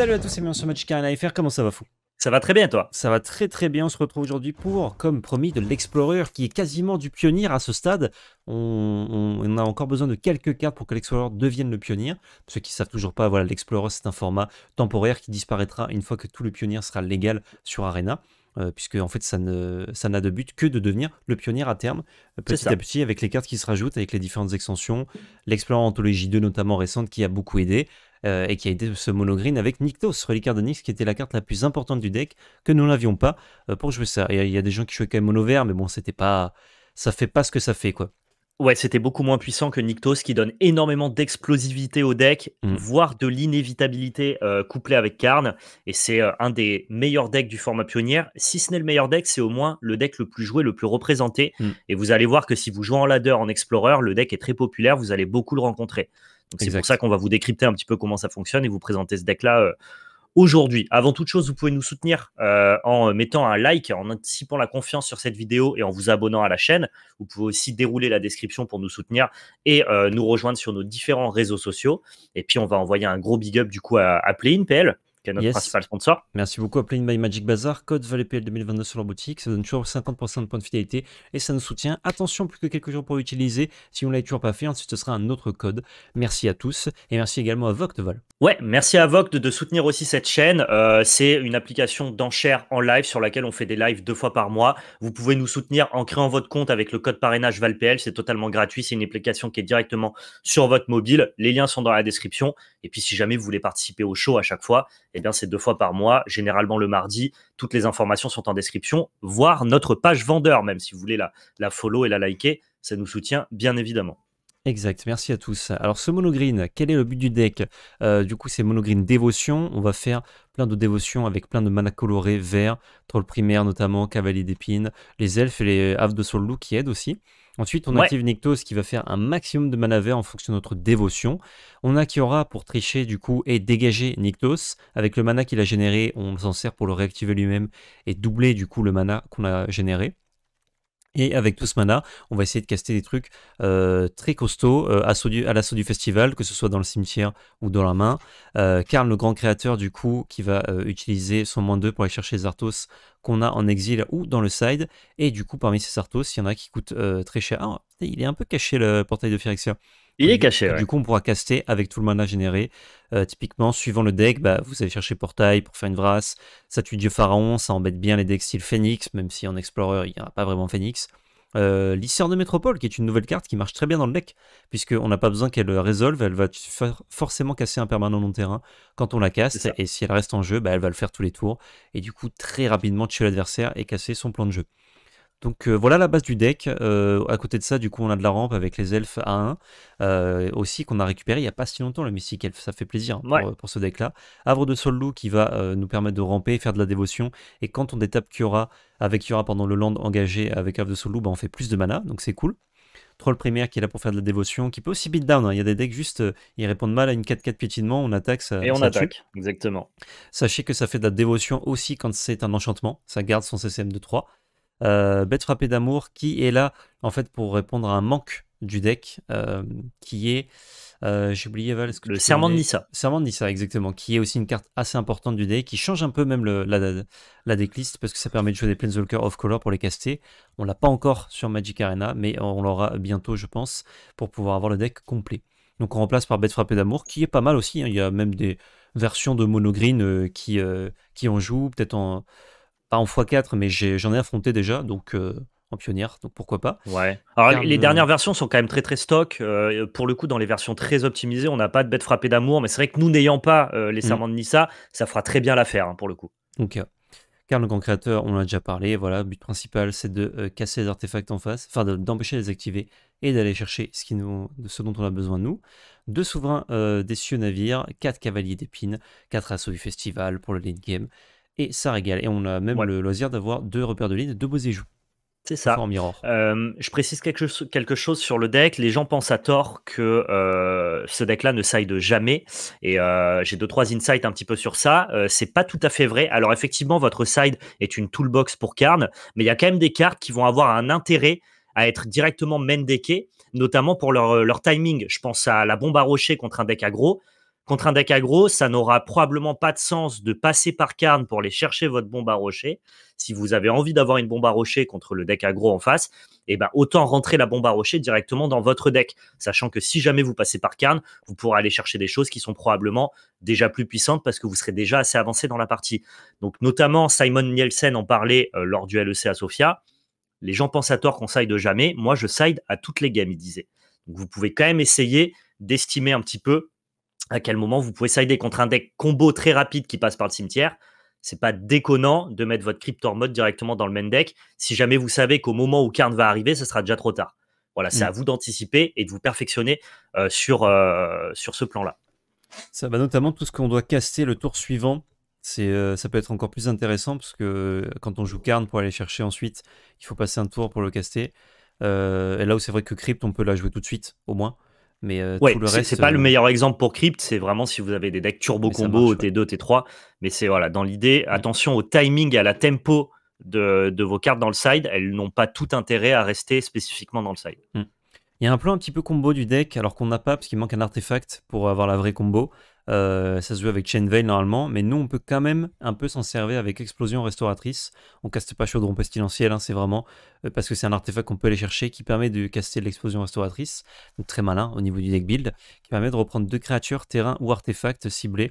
Salut à tous c'est bienvenue sur Magic Arena FR, comment ça va fou Ça va très bien toi Ça va très très bien, on se retrouve aujourd'hui pour, comme promis, de l'Explorer qui est quasiment du pionnier à ce stade. On, a encore besoin de quelques cartes pour que l'Explorer devienne le pionnier. Ceux qui ne savent toujours pas, voilà, l'Explorer c'est un format temporaire qui disparaîtra une fois que tout le pionnier sera légal sur Arena. Euh, puisque en fait ça n'a ça de but que de devenir le pionnier à terme, euh, petit à petit avec les cartes qui se rajoutent, avec les différentes extensions, l'Explorer Anthologie 2 notamment récente qui a beaucoup aidé, euh, et qui a été ce monogreen avec Nyctos, reliquaire de Nyx, qui était la carte la plus importante du deck, que nous n'avions pas euh, pour jouer ça. Il y, a des gens qui jouaient quand même mono vert, mais bon, c'était pas. Ça fait pas ce que ça fait, quoi. Ouais, c'était beaucoup moins puissant que Nyctos qui donne énormément d'explosivité au deck, mm. voire de l'inévitabilité euh, couplée avec Karn. Et c'est un des meilleurs decks du format pionnière. Si ce n'est le meilleur deck, c'est au moins le deck le plus joué, le plus représenté. Mm. Et vous allez voir que si vous jouez en ladder, en explorer, le deck est très populaire, vous allez beaucoup le rencontrer c'est pour ça qu'on va vous décrypter un petit peu comment ça fonctionne et vous présenter ce deck-là. Euh, aujourd'hui. Avant toute chose, vous pouvez nous soutenir euh, en mettant un like, en anticipant la confiance sur cette vidéo et en vous abonnant à la chaîne. Vous pouvez aussi dérouler la description pour nous soutenir et euh, nous rejoindre sur nos différents réseaux sociaux. Et puis, on va envoyer un gros big up du coup à, à PlayInPL qui notre sponsor. Merci beaucoup à Playing by Magic Bazaar, code ValetPL 2022 sur leur boutique. Ça donne toujours 50% de points de fidélité et ça nous soutient. Attention, plus que quelques jours pour l'utiliser. Si on ne l'avez toujours pas fait, ensuite ce sera un autre code. Merci à tous et merci également à de Val. Ouais, merci à Vogt de soutenir aussi cette chaîne. Euh, c'est une application d'enchères en live sur laquelle on fait des lives deux fois par mois. Vous pouvez nous soutenir en créant votre compte avec le code parrainage ValPL. C'est totalement gratuit. C'est une application qui est directement sur votre mobile. Les liens sont dans la description. Et puis si jamais vous voulez participer au show à chaque fois, eh bien, c'est deux fois par mois, généralement le mardi. Toutes les informations sont en description, voire notre page vendeur, même si vous voulez la, la follow et la liker, ça nous soutient bien évidemment. Exact, merci à tous. Alors ce monogreen, quel est le but du deck euh, Du coup c'est monogreen dévotion, on va faire plein de dévotions avec plein de mana colorés, vert, troll primaire notamment, cavalier d'épines, les elfes et les haves de loup qui aident aussi. Ensuite, on active Nyctos qui va faire un maximum de vert en fonction de notre dévotion. On a Kiora pour tricher du coup et dégager Nyctos. Avec le mana qu'il a généré, on s'en sert pour le réactiver lui-même et doubler du coup le mana qu'on a généré. Et avec tout ce mana, on va essayer de caster des trucs euh, très costauds euh, à, l'assaut du festival, que ce soit dans le cimetière ou dans la main. Euh, Karl, le grand créateur, du coup, qui va utiliser son moins 2 pour aller chercher les Arthos qu'on a en exil ou dans le side. Et du coup, parmi ces Arthos, il y en a qui coûtent très cher. Ah, il est un peu caché le portail de Phyrexia. Il est caché, du, coup, on pourra caster avec tout le mana généré. Euh, typiquement, suivant le deck, bah, vous allez chercher Portail pour faire une vrasse. Ça tue Dieu Pharaon, ça embête bien les decks style Phoenix, même si en Explorer, il n'y a pas vraiment Phoenix. Euh, de Métropole, qui est une nouvelle carte qui marche très bien dans le deck, puisqu'on n'a pas besoin qu'elle résolve, elle va forcément casser un permanent non terrain quand on la casse, et si elle reste en jeu, bah, elle va le faire tous les tours, et du coup très rapidement tuer l'adversaire et casser son plan de jeu. Donc euh, voilà la base du deck. Euh, à côté de ça, du coup, on a de la rampe avec les elfes A1 euh, aussi qu'on a récupéré il n'y a pas si longtemps le Mystic Elf. Ça fait plaisir hein, pour, ce deck-là. Havre de Sol-Loup qui va nous permettre de ramper, faire de la dévotion. Et quand on détape Kiora avec Kiora pendant le land engagé avec Havre de sol bah, on fait plus de mana, donc c'est cool. Troll primaire qui est là pour faire de la dévotion, qui peut aussi beat down. Hein. Il y a des decks juste, ils répondent mal à une 4-4 piétinement, on attaque, ça. Et on attaque, exactement. Sachez que ça fait de la dévotion aussi quand c'est un enchantement, ça garde son CCM de 3. Euh, bête frappée d'amour qui est là en fait pour répondre à un manque du deck euh, qui est euh, j'ai oublié Val le serment de Nissa serment de Nissa exactement qui est aussi une carte assez importante du deck qui change un peu même la, la decklist parce que ça permet de jouer des Planeswalker of color pour les caster on l'a pas encore sur Magic Arena mais on l'aura bientôt je pense pour pouvoir avoir le deck complet donc on remplace par bête frappée d'amour qui est pas mal aussi hein. il y a même des versions de mono qui, qui en jouent peut-être en pas en x4, mais j'en ai, affronté déjà, donc euh, en pionnière, donc pourquoi pas. Ouais. Alors les dernières versions sont quand même très très stock. Euh, pour le coup, dans les versions très optimisées, on n'a pas de bête frappée d'amour, mais c'est vrai que nous n'ayant pas euh, les mm. serments de Nissa, ça fera très bien l'affaire hein, pour le coup. Donc, Car le grand créateur, on a déjà parlé, voilà, but principal, c'est de casser les artefacts en face, enfin d'empêcher de les activer et d'aller chercher ce, ce dont on a besoin de nous. Deux souverains des cieux navires, quatre cavaliers d'épines, quatre assauts du festival pour le late game, et ça régale. Et on a même le loisir d'avoir deux repères de ligne, deux beaux éjoues. C'est ça. Euh, je précise quelque, chose sur le deck. Les gens pensent à tort que euh, ce deck-là ne side jamais. Et euh, j'ai deux, trois insights un petit peu sur ça. c'est pas tout à fait vrai. Alors, effectivement, votre side est une toolbox pour Karn, mais il y a quand même des cartes qui vont avoir un intérêt à être directement main deckées, notamment pour leur, leur timing. Je pense à la bombe à rocher contre un deck aggro. Contre un deck aggro, ça n'aura probablement pas de sens de passer par Karn pour aller chercher votre bombe à rocher. Si vous avez envie d'avoir une bombe à rocher contre le deck aggro en face, eh ben, autant rentrer la bombe à rocher directement dans votre deck, sachant que si jamais vous passez par Karn, vous pourrez aller chercher des choses qui sont probablement déjà plus puissantes parce que vous serez déjà assez avancé dans la partie. Donc notamment, Simon Nielsen en parlait euh, lors du LEC à Sofia. Les gens pensent à tort qu'on side jamais. Moi, je side à toutes les games, il disait. vous pouvez quand même essayer d'estimer un petit peu à quel moment vous pouvez sider contre un deck combo très rapide qui passe par le cimetière. C'est pas déconnant de mettre votre Cryptor Mode directement dans le main deck si jamais vous savez qu'au moment où Karn va arriver, ce sera déjà trop tard. Voilà, c'est mm. à vous d'anticiper et de vous perfectionner euh, sur, euh, sur ce plan-là. Ça va notamment tout ce qu'on doit caster le tour suivant. Euh, ça peut être encore plus intéressant parce que quand on joue Karn pour aller chercher ensuite, il faut passer un tour pour le caster. et là où c'est vrai que Crypt, on peut la jouer tout de suite, au moins. Mais euh, ouais, tout le reste. C'est pas le euh, meilleur exemple pour Crypt, c'est vraiment si vous avez des decks turbo combo, T2, T3. Mais c'est voilà, dans l'idée, mm. attention au timing, et à la tempo de, vos cartes dans le side. Elles n'ont pas tout intérêt à rester spécifiquement dans le side. Mm. Il y a un plan un petit peu combo du deck, alors qu'on n'a pas, parce qu'il manque un artefact pour avoir la vraie combo. Euh, ça se joue avec Chain Veil normalement, mais nous on peut quand même un peu s'en servir avec Explosion Restauratrice. On caste pas Chaudron Pestilentiel, hein, c'est vraiment euh, parce que c'est un artefact qu'on peut aller chercher qui permet de caster l'Explosion Restauratrice, donc très malin au niveau du deck build, qui permet de reprendre deux créatures, terrain ou artefacts ciblés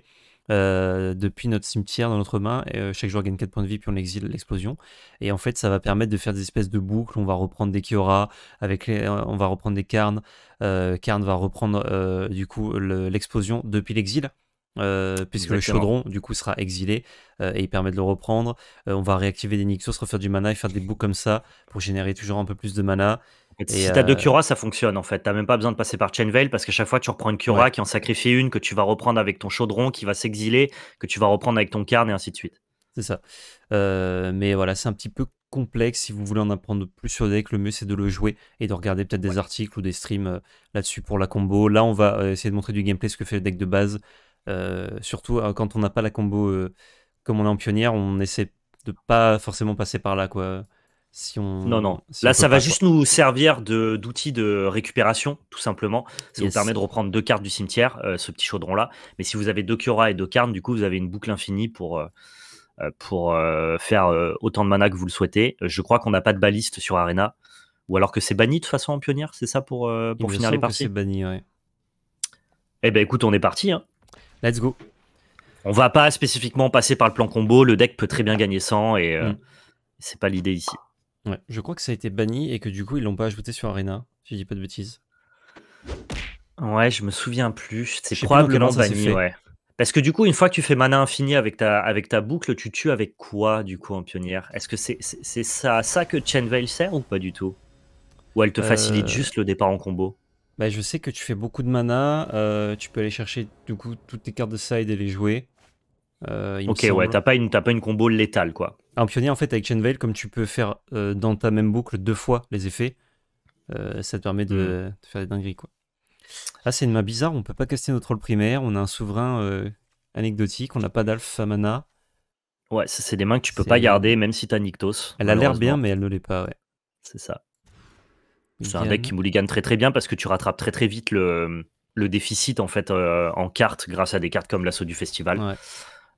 euh, depuis notre cimetière dans notre main. Euh, chaque joueur gagne 4 points de vie, puis on exile l'explosion. Et en fait, ça va permettre de faire des espèces de boucles. On va reprendre des Kiora, avec les, euh, on va reprendre des Karn. Karn va reprendre du coup l'explosion depuis l'exil. puisque le chaudron du coup sera exilé et il permet de le reprendre. on va réactiver des Nixos, refaire du mana et faire des boucles comme ça pour générer toujours un peu plus de mana si euh, t'as deux Cura, ça fonctionne en fait. t'as même pas besoin de passer par Chainvale parce qu'à chaque fois, tu reprends une Cura qui en sacrifie une que tu vas reprendre avec ton chaudron qui va s'exiler, que tu vas reprendre avec ton carne et ainsi de suite. C'est ça. Euh, mais voilà, c'est un petit peu complexe. Si vous voulez en apprendre plus sur le deck, le mieux c'est de le jouer et de regarder peut-être des articles ou des streams euh, là-dessus pour la combo. Là, on va essayer de montrer du gameplay ce que fait le deck de base. surtout quand on n'a pas la combo comme on est en pionnière, on essaie de pas forcément passer par là. quoi non, non. Là, ça va juste nous servir d'outil de, récupération, tout simplement. Ça nous permet de reprendre deux cartes du cimetière, euh, ce petit chaudron-là. Mais si vous avez deux Kiora et deux carnes, du coup, vous avez une boucle infinie pour, euh, euh, pour faire autant de mana que vous le souhaitez. Je crois qu'on n'a pas de baliste sur Arena. Ou alors que c'est banni de toute façon en pionnière c'est ça pour, finir les parties C'est banni, Eh ben écoute, on est parti. Hein. Let's go. On va pas spécifiquement passer par le plan combo. Le deck peut très bien gagner 100 et mm. c'est pas l'idée ici je crois que ça a été banni et que du coup ils l'ont pas ajouté sur Arena, si je dis pas de bêtises. Ouais, je me souviens plus. C'est probablement banni, Parce que du coup, une fois que tu fais mana infini avec ta, avec ta boucle, tu tues avec quoi du coup en pionnière Est-ce que c'est c'est ça, ça que Veil sert ou pas du tout Ou elle te euh, facilite juste le départ en combo bah, Je sais que tu fais beaucoup de mana, euh, tu peux aller chercher du coup toutes tes cartes de side et les jouer. Euh, ok, ouais, t'as pas, une, pas une combo létale, quoi. Un pionnier, en fait, avec Chain Veil, comme tu peux faire euh, dans ta même boucle deux fois les effets, euh, ça te permet mm. de, faire des dingueries, quoi. Ah, c'est une main bizarre, on peut pas caster notre rôle primaire, on a un souverain anecdotique, on n'a pas d'alpha mana. Ouais, c'est des mains que tu peux pas garder, même si t'as Nyctos. Elle a l'air bien, mais elle ne l'est pas, ouais. C'est ça. C'est un deck qui mouligane très très bien parce que tu rattrapes très très vite le, le déficit en fait en cartes grâce à des cartes comme l'assaut du festival. Ouais.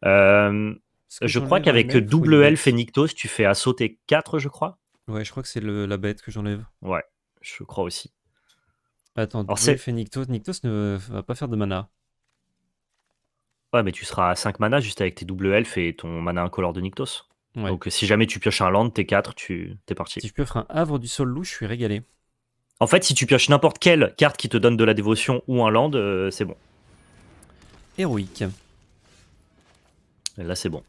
Euh, je crois qu'avec double elf et nyctos tu fais à sauter 4, je crois. Ouais, je crois que c'est la bête que j'enlève. Ouais, je crois aussi. Attends, double elf et nyctos Nyctos ne va pas faire de mana. Ouais, mais tu seras à 5 mana juste avec tes double elf et ton mana incolore de nyctos Donc si jamais tu pioches un land, t'es 4, tu t'es parti. Si je pioche un havre du sol loup je suis régalé. En fait, si tu pioches n'importe quelle carte qui te donne de la dévotion ou un land, euh, c'est bon. Héroïque là, c'est bon.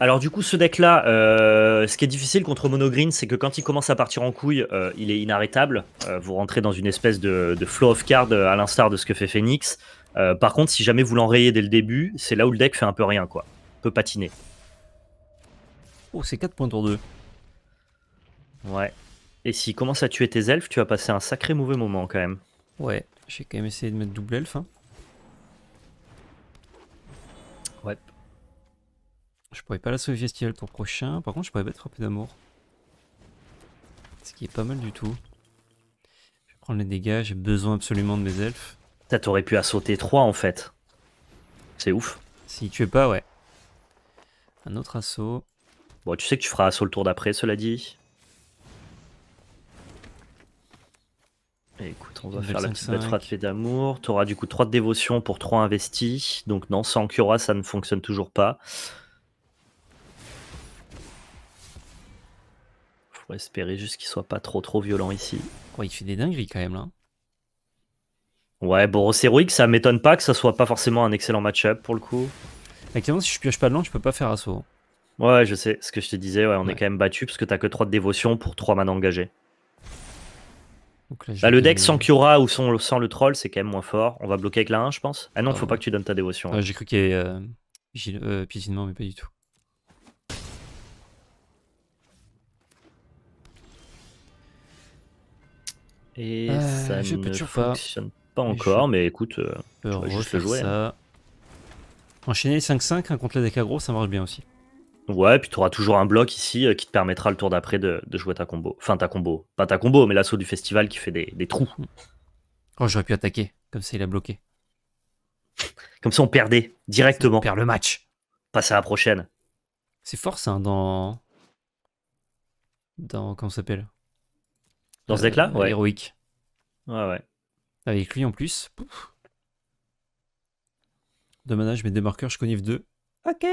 Alors du coup, ce deck-là, euh, ce qui est difficile contre Monogreen, c'est que quand il commence à partir en couille, euh, il est inarrêtable. Euh, vous rentrez dans une espèce de, flow of card à l'instar de ce que fait Phoenix. par contre, si jamais vous l'enrayez dès le début, c'est là où le deck fait un peu rien, quoi. Peut patiner. Oh, c'est 4 points tour 2. Ouais. Et s'il commence à tuer tes elfes, tu vas passer un sacré mauvais moment quand même. Ouais, j'ai quand même essayé de mettre double elfe. Hein. Je pourrais pas la sauver festival pour prochain. Par contre, je pourrais être frappé d'amour. Ce qui est pas mal du tout. Je vais prendre les dégâts. J'ai besoin absolument de mes elfes. T'aurais t'aurais pu assauter 3 en fait. C'est ouf. Si tu es pas, ouais. Un autre assaut. Bon, tu sais que tu feras assaut le tour d'après, cela dit. écoute, on va faire la petite bête d'amour. Tu auras du coup 3 de dévotion pour 3 investis. Donc non, sans cura ça ne fonctionne toujours pas. espérer juste qu'il soit pas trop trop violent ici. Ouais, il fait des dingueries quand même là. Ouais, Boros Heroic, ça m'étonne pas que ça soit pas forcément un excellent match-up pour le coup. Actuellement, si je pioche pas de long tu peux pas faire assaut. Hein. Ouais, je sais, ce que je te disais, ouais, on est quand même battu parce que t'as que 3 de dévotion pour 3 manes engagées. bah, le deck sans Kyora ou sans, le troll, c'est quand même moins fort. On va bloquer avec la 1, je pense. Ah non, ah faut pas que tu donnes ta dévotion. Ah, hein. J'ai cru qu'il y euh, euh, piétinement, mais pas du tout. Et euh, ça ne fonctionne pas, encore, mais écoute, je euh, juste le jouer. Hein. Ça. Enchaîner 5-5 contre la décagros, Gros, ça marche bien aussi. Ouais, puis tu auras toujours un bloc ici euh, qui te permettra le tour d'après de, jouer ta combo. Enfin, ta combo. Pas ta combo, mais l'assaut du festival qui fait des, trous. Hmm. Oh, j'aurais pu attaquer. Comme ça, il a bloqué. Comme ça, on perdait directement. On perd le match. Passe à la prochaine. C'est fort, ça, hein, dans. Dans. Comment ça s'appelle dans ce deck-là Ouais. Héroïque. Ouais, ouais. Avec lui en plus. Pouf. De je mets des marqueurs, je conniffe deux. Ok.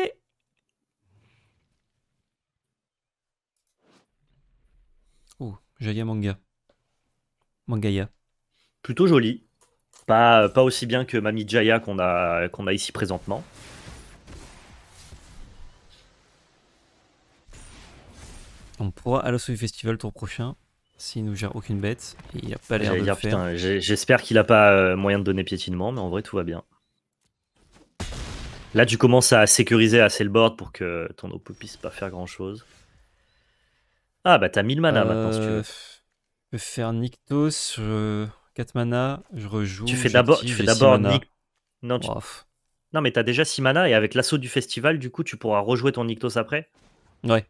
Oh, Jaya Manga. Mangaya. Plutôt joli. Pas, aussi bien que Mami Jaya qu'on a, qu'on a ici présentement. On pourra à au Festival tour prochain. S'il nous gère aucune bête, il a pas l'air de le faire. J'espère qu'il a pas euh, moyen de donner piétinement, mais en vrai tout va bien. Là, tu commences à sécuriser assez le board pour que ton oppo puisse pas faire grand chose. Ah, bah t'as 1000 mana maintenant si tu veux. Euh, je peux faire Nictos, quatre 4 mana, je rejoue. Tu fais d'abord. Tu fais d'abord. Non, tu... non, mais t'as déjà 6 mana et avec l'assaut du festival, du coup, tu pourras rejouer ton Nictos après Ouais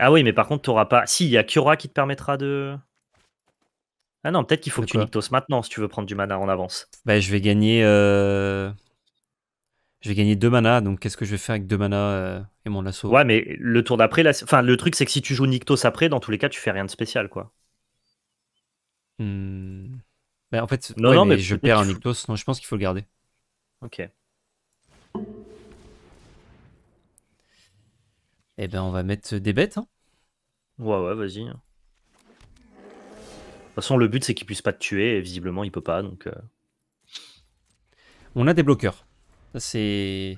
ah oui, mais par contre, t'auras pas. Si, il y a Kiora qui te permettra de. Ah non, peut-être qu'il faut que tu Nictos maintenant si tu veux prendre du mana en avance. Bah, je vais gagner. Euh, je vais gagner 2 mana, donc qu'est-ce que je vais faire avec 2 mana euh, et mon lasso Ouais, mais le tour d'après, la... enfin, le truc c'est que si tu joues Nictos après, dans tous les cas, tu fais rien de spécial, quoi. Hmm... Bah, en fait, non, mais, je perds un Nictos, non, je pense qu'il faut le garder. Ok. Eh ben, on va mettre des bêtes. Hein. Ouais, ouais, vas-y. Hein. De toute façon, le but, c'est qu'il puisse pas te tuer, et visiblement, il peut pas, donc... Euh. On a des bloqueurs. C'est...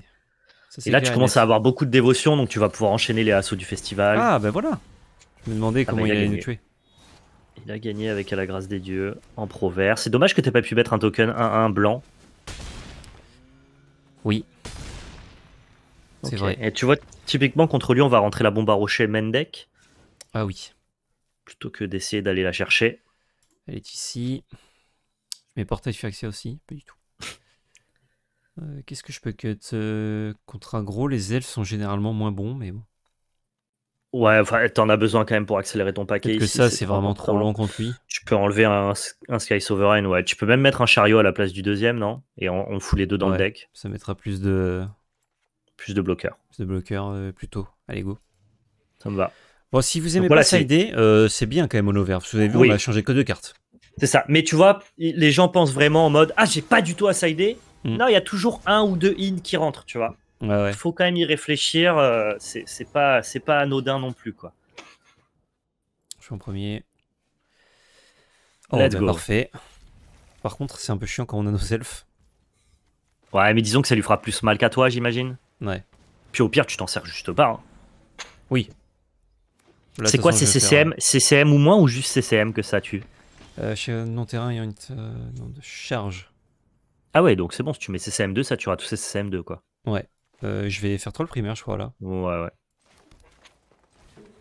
Et là, tu commences à avoir beaucoup de dévotion, donc tu vas pouvoir enchaîner les assauts du festival. Ah, ben voilà Je me demandais ah, comment il, allait nous tuer. Il a gagné avec à la grâce des dieux, en proverbe. C'est dommage que t'aies pas pu mettre un token 1-1 blanc. Oui. C'est vrai. Et tu vois, typiquement contre lui, on va rentrer la bombe à rocher Mendek. Ah oui. Plutôt que d'essayer d'aller la chercher. Elle est ici. Mes portails accès aussi, pas du tout. Euh, qu'est-ce que je peux cut euh, Contre un gros, les elfes sont généralement moins bons, mais bon. Ouais, enfin, t'en as besoin quand même pour accélérer ton paquet. Parce que ça, c'est vraiment trop long contre lui. Tu peux enlever un, Sky Sovereign, ouais. Tu peux même mettre un chariot à la place du deuxième, non Et on, fout les deux dans le deck. Ça mettra plus de, plus de bloqueurs. Plus de bloqueurs euh, plutôt. Allez, go. Ça me va. Bon, si vous aimez pas euh, c'est bien quand même au over vous avez vu, on a changé que deux cartes. C'est ça. Mais tu vois, les gens pensent vraiment en mode Ah, j'ai pas du tout ça idée. Mm. Non, il y a toujours un ou deux in qui rentrent, tu vois. Il faut quand même y réfléchir. Euh, c'est pas, pas anodin non plus, quoi. Je suis en premier. Oh, Let's bah, go. Parfait. Par contre, c'est un peu chiant quand on a nos elfes. Ouais, mais disons que ça lui fera plus mal qu'à toi, j'imagine. Ouais. Puis au pire, tu t'en sers juste pas. Hein. Oui. C'est quoi, c'est CCM, euh, CCM ou moins ou juste CCM que ça tue euh, Chez euh, non-terrain, il y a une euh, charge. Ah ouais, donc c'est bon, si tu mets CCM2, ça tuera tous ces CCM2, quoi. Ouais. je vais faire trop le primaire, je crois, là. Ouais, ouais.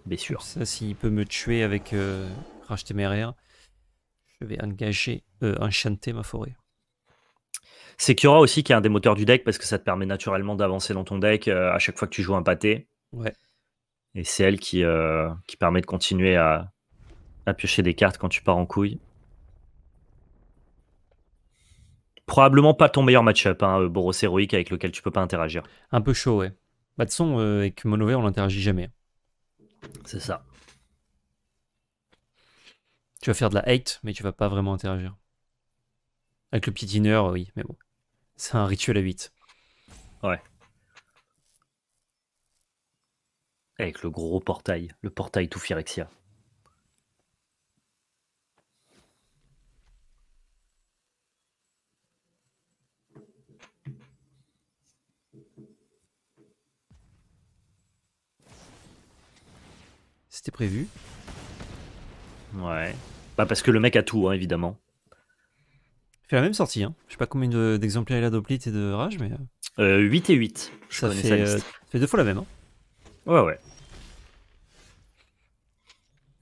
Bien sûr. Ça, s'il peut me tuer avec racheter mes je vais engager, enchanter ma forêt. C'est Secura aussi, qui est un des moteurs du deck, parce que ça te permet naturellement d'avancer dans ton deck euh, à chaque fois que tu joues un pâté. Ouais. Et c'est elle qui, euh, qui permet de continuer à, piocher des cartes quand tu pars en couille. Probablement pas ton meilleur match-up, hein, euh, Boros héroïque avec lequel tu peux pas interagir. Un peu chaud, ouais. Bah, de son, façon avec Monové, on n'interagit jamais. C'est ça. Tu vas faire de la hate, mais tu vas pas vraiment interagir. Avec le petit diner, euh, oui, mais bon. C'est un rituel à 8. Ouais. Avec le gros portail, le portail tout Phyrexia. C'était prévu. Ouais. Bah parce que le mec a tout, hein, évidemment c'est la même sortie. Hein. Je sais pas combien d'exemplaires il a d'Oplit et de Rage, mais. Euh, 8 et 8. Euh, ça, fait, deux fois la même. Hein. Ouais, ouais.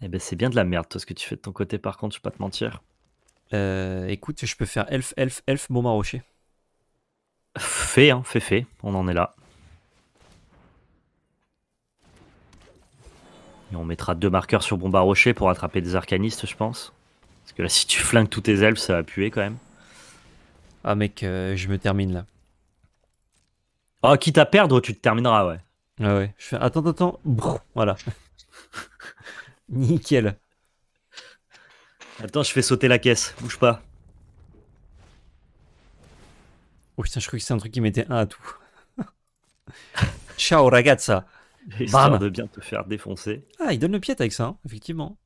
Eh ben, c'est bien de la merde, toi, ce que tu fais de ton côté, par contre, je vais pas te mentir. Euh, écoute, je peux faire Elf, Elf, Elf, bomba Rocher. Fait, hein, fait, fait. On en est là. Et on mettra deux marqueurs sur bomba Rocher pour attraper des arcanistes, je pense. Parce que là, si tu flingues tous tes elfes, ça va puer quand même. Ah mec, euh, je me termine là. Ah, oh, quitte à perdre, tu te termineras, ouais. Ah ouais, je fais attends, attends, attends. voilà. Nickel. Attends, je fais sauter la caisse, bouge pas. Oh putain, je crois que c'était un truc qui mettait un à tout. Ciao ragazza. Bam. de bien te faire défoncer. Ah, il donne le pied avec ça, hein, effectivement.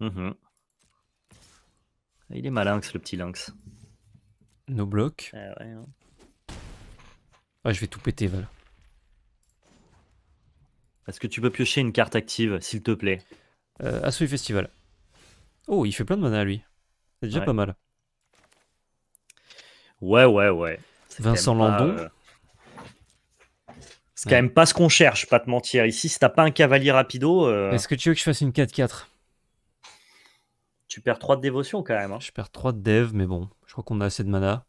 Mhm. Ah, il est malinx le petit lynx. Nos blocs. Ah hein. je vais tout péter, Val. Est-ce que tu peux piocher une carte active, s'il te plaît euh, ce Festival. Oh, il fait plein de mana, lui. C'est déjà pas mal. Ouais, ouais, ouais. Vincent Landon. C'est quand euh, même pas ce qu'on cherche, pas te mentir. Ici, si t'as pas un cavalier rapido. Euh, Est-ce que tu veux que je fasse une 4-4 tu perds 3 de dévotion quand même. Hein. Je perds 3 de dev, mais bon, je crois qu'on a assez de mana.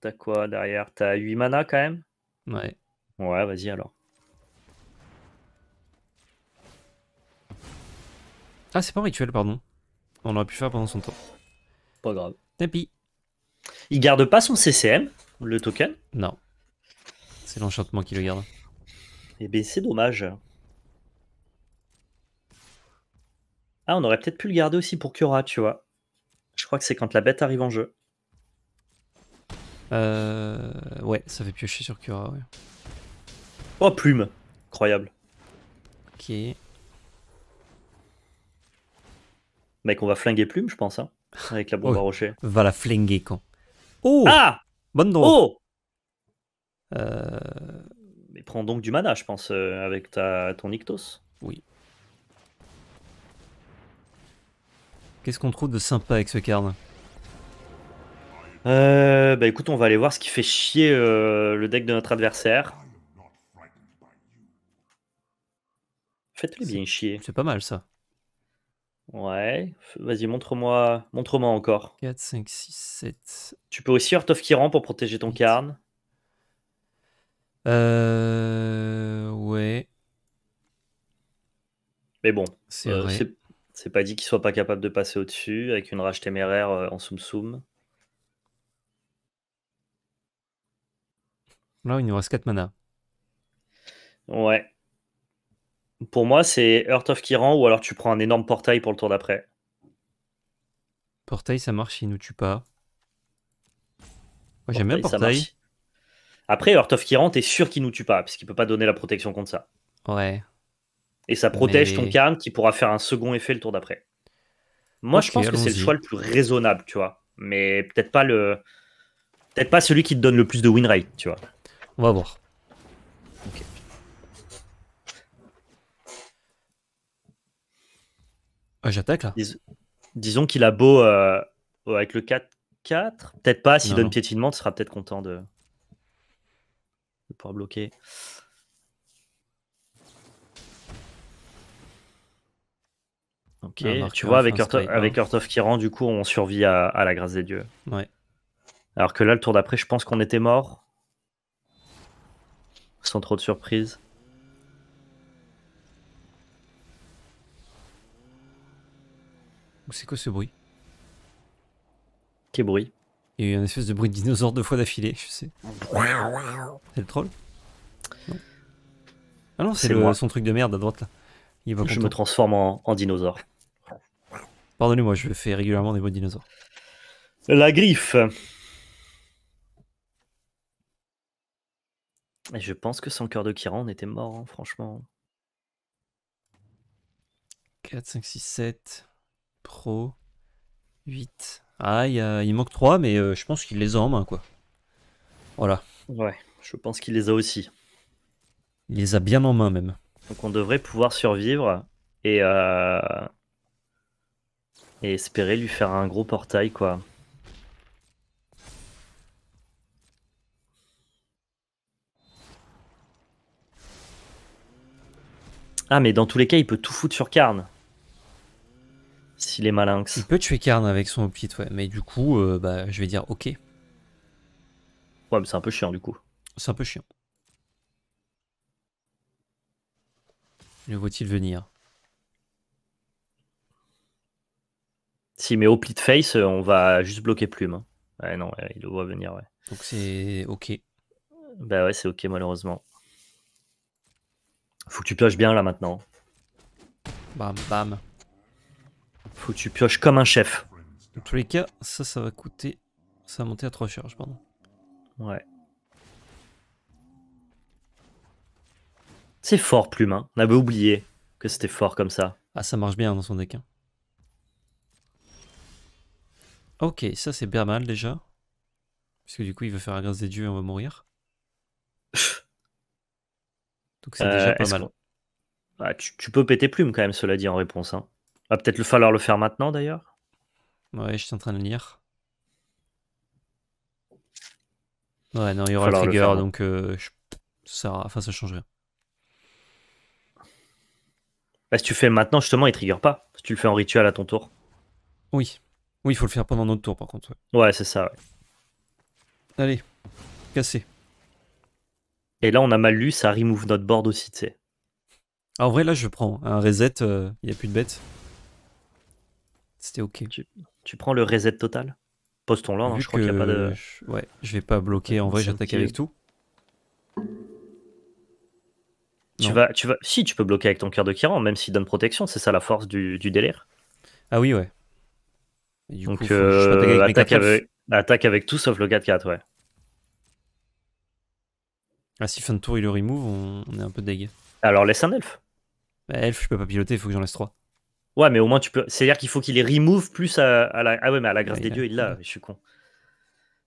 T'as quoi derrière T'as 8 mana quand même Ouais. Ouais, vas-y alors. Ah, c'est pas un rituel, pardon. On aurait pu faire pendant son temps. Pas grave. Tepi. Il garde pas son CCM, le token Non. C'est l'enchantement qui le garde. Et eh bien, c'est dommage. Ah, on aurait peut-être pu le garder aussi pour Kiora, tu vois. Je crois que c'est quand la bête arrive en jeu. Euh... Ouais, ça fait piocher sur Cura. ouais. Oh, plume Incroyable. Ok. Mec, on va flinguer plume, je pense, hein, avec la bombe oh, à rocher. Va la flinguer quand Oh Ah Bonne drôle Oh euh... Mais prends donc du mana, je pense, euh, avec ta... ton Ictos. Oui. Qu'est-ce qu'on trouve de sympa avec ce carne euh, Bah écoute, on va aller voir ce qui fait chier euh, le deck de notre adversaire. Faites-le bien chier. C'est pas mal ça. Ouais, vas-y, montre-moi montre-moi encore. 4, 5, 6, 7. Tu peux aussi Heart of Kiran pour protéger ton 8. Euh. Ouais. Mais bon, c'est euh, c'est pas dit qu'il soit pas capable de passer au-dessus avec une rage téméraire euh, en soum soum. Là, il nous reste 4 mana. Ouais. Pour moi, c'est Earth of Kiran ou alors tu prends un énorme portail pour le tour d'après. Portail, ça marche, il nous tue pas. Moi, j'aime bien portail. Après, Earth of Kiran, t'es sûr qu'il nous tue pas, parce qu'il peut pas donner la protection contre ça. Ouais. Et ça protège ton carne qui pourra faire un second effet le tour d'après. Moi, je pense que c'est le choix le plus raisonnable, tu vois. Mais peut-être pas le. Peut-être pas celui qui te donne le plus de win rate, tu vois. On va voir. Ah, J'attaque là. Disons qu'il a beau euh, avec le 4-4. Peut-être pas, s'il donne piétinement, tu seras peut-être content de... de pouvoir bloquer. Ok, tu vois, avec Earth, of, avec Kiran, hein. du coup, on survit à, la grâce des dieux. Ouais. Alors que là, le tour d'après, je pense qu'on était mort. Sans trop de surprise. C'est quoi ce bruit Quel bruit Il y a eu un espèce de bruit de dinosaure deux fois d'affilée, je sais. C'est le troll non Ah non, c'est son truc de merde à droite là. Il va je me transforme en dinosaure. Pardonnez-moi, je fais régulièrement des mots dinosaures. La griffe. je pense que sans cœur de Kiran, on était mort, hein, franchement. 4, 5, 6, 7. Pro. 8. Ah, il, manque 3, mais euh, je pense qu'il les a en main, quoi. Voilà. Ouais, je pense qu'il les a aussi. Il les a bien en main, même. Donc on devrait pouvoir survivre et, euh, et espérer lui faire un gros portail quoi. Ah mais dans tous les cas il peut tout foutre sur Karn. S'il est malin. Il peut tuer Karn avec son petit, ouais. Mais du coup, euh, bah, je vais dire ok. Ouais mais c'est un peu chiant du coup. C'est un peu chiant. Le vaut il venir mais au pli de face, on va juste bloquer plume. Hein. Ouais, non, il le voit venir, ouais. Donc c'est OK. Bah ouais, c'est OK, malheureusement. Faut que tu pioches bien là maintenant. Bam, bam. Faut que tu pioches comme un chef. Dans tous les cas, ça, ça va coûter. Ça va monter à 3 charges, pardon. Ouais. C'est fort, Plume. Hein. On avait oublié que c'était fort comme ça. Ah, ça marche bien dans son deck. Hein. Ok, ça c'est bien mal déjà. Parce que du coup, il veut faire la grâce des dieux et on va mourir. Donc c'est déjà euh, pas mal. Bah, tu, peux péter plume quand même, cela dit, en réponse. Hein. Va peut-être le falloir le faire maintenant d'ailleurs. Ouais, je suis en train de lire. Ouais, non, il y aura le trigger, hein. donc euh, ça, enfin, ça change rien. Bah, si tu fais maintenant, justement, il trigger pas. Si tu le fais en rituel à ton tour. Oui. Oui, il faut le faire pendant notre tour, par contre. Ouais, c'est ça. Allez, cassé. Et là, on a mal lu, ça remove notre board aussi, tu sais. Ah, en vrai, là, je prends un reset, il euh, n'y a plus de bête. C'était ok. Tu, prends le reset total postons ton hein, je crois qu'il n'y a pas de. ouais, je vais pas bloquer, en vrai, j'attaque avec tout. Tu vas, tu vas... Si, tu peux bloquer avec ton cœur de Kiran, même s'il donne protection, c'est ça la force du, du délire. Ah oui, ouais. Donc, euh, attaque, avec, tout sauf le 4-4, ouais. Ah, si fin de tour il le remove, on, est un peu deg. Alors laisse un elf bah, elf je peux pas piloter, il faut que j'en laisse 3. Ouais, mais au moins tu peux. C'est-à-dire qu'il faut qu'il les remove plus à, la. Ah ouais, mais à la grâce des dieux, il l'a, je suis con.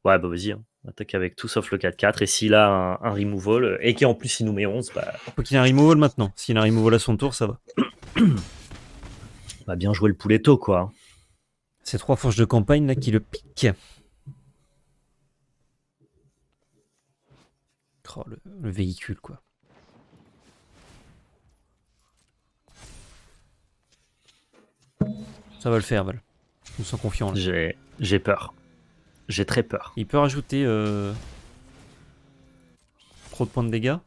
Ouais, bah vas-y, hein. attaque avec tout sauf le 4-4. Et s'il a un, removal, euh, et qu'en plus il nous met 11, bah. Faut qu'il ait un removal maintenant. S'il a un removal à son tour, ça va. on va bien jouer le poulet pouletto, quoi. Hein. Ces trois fourches de campagne là qui le piquent. Oh, le, véhicule quoi. Ça va le faire, Val. Je me sens confiant. J'ai peur. J'ai très peur. Il peut rajouter euh, trop de points de dégâts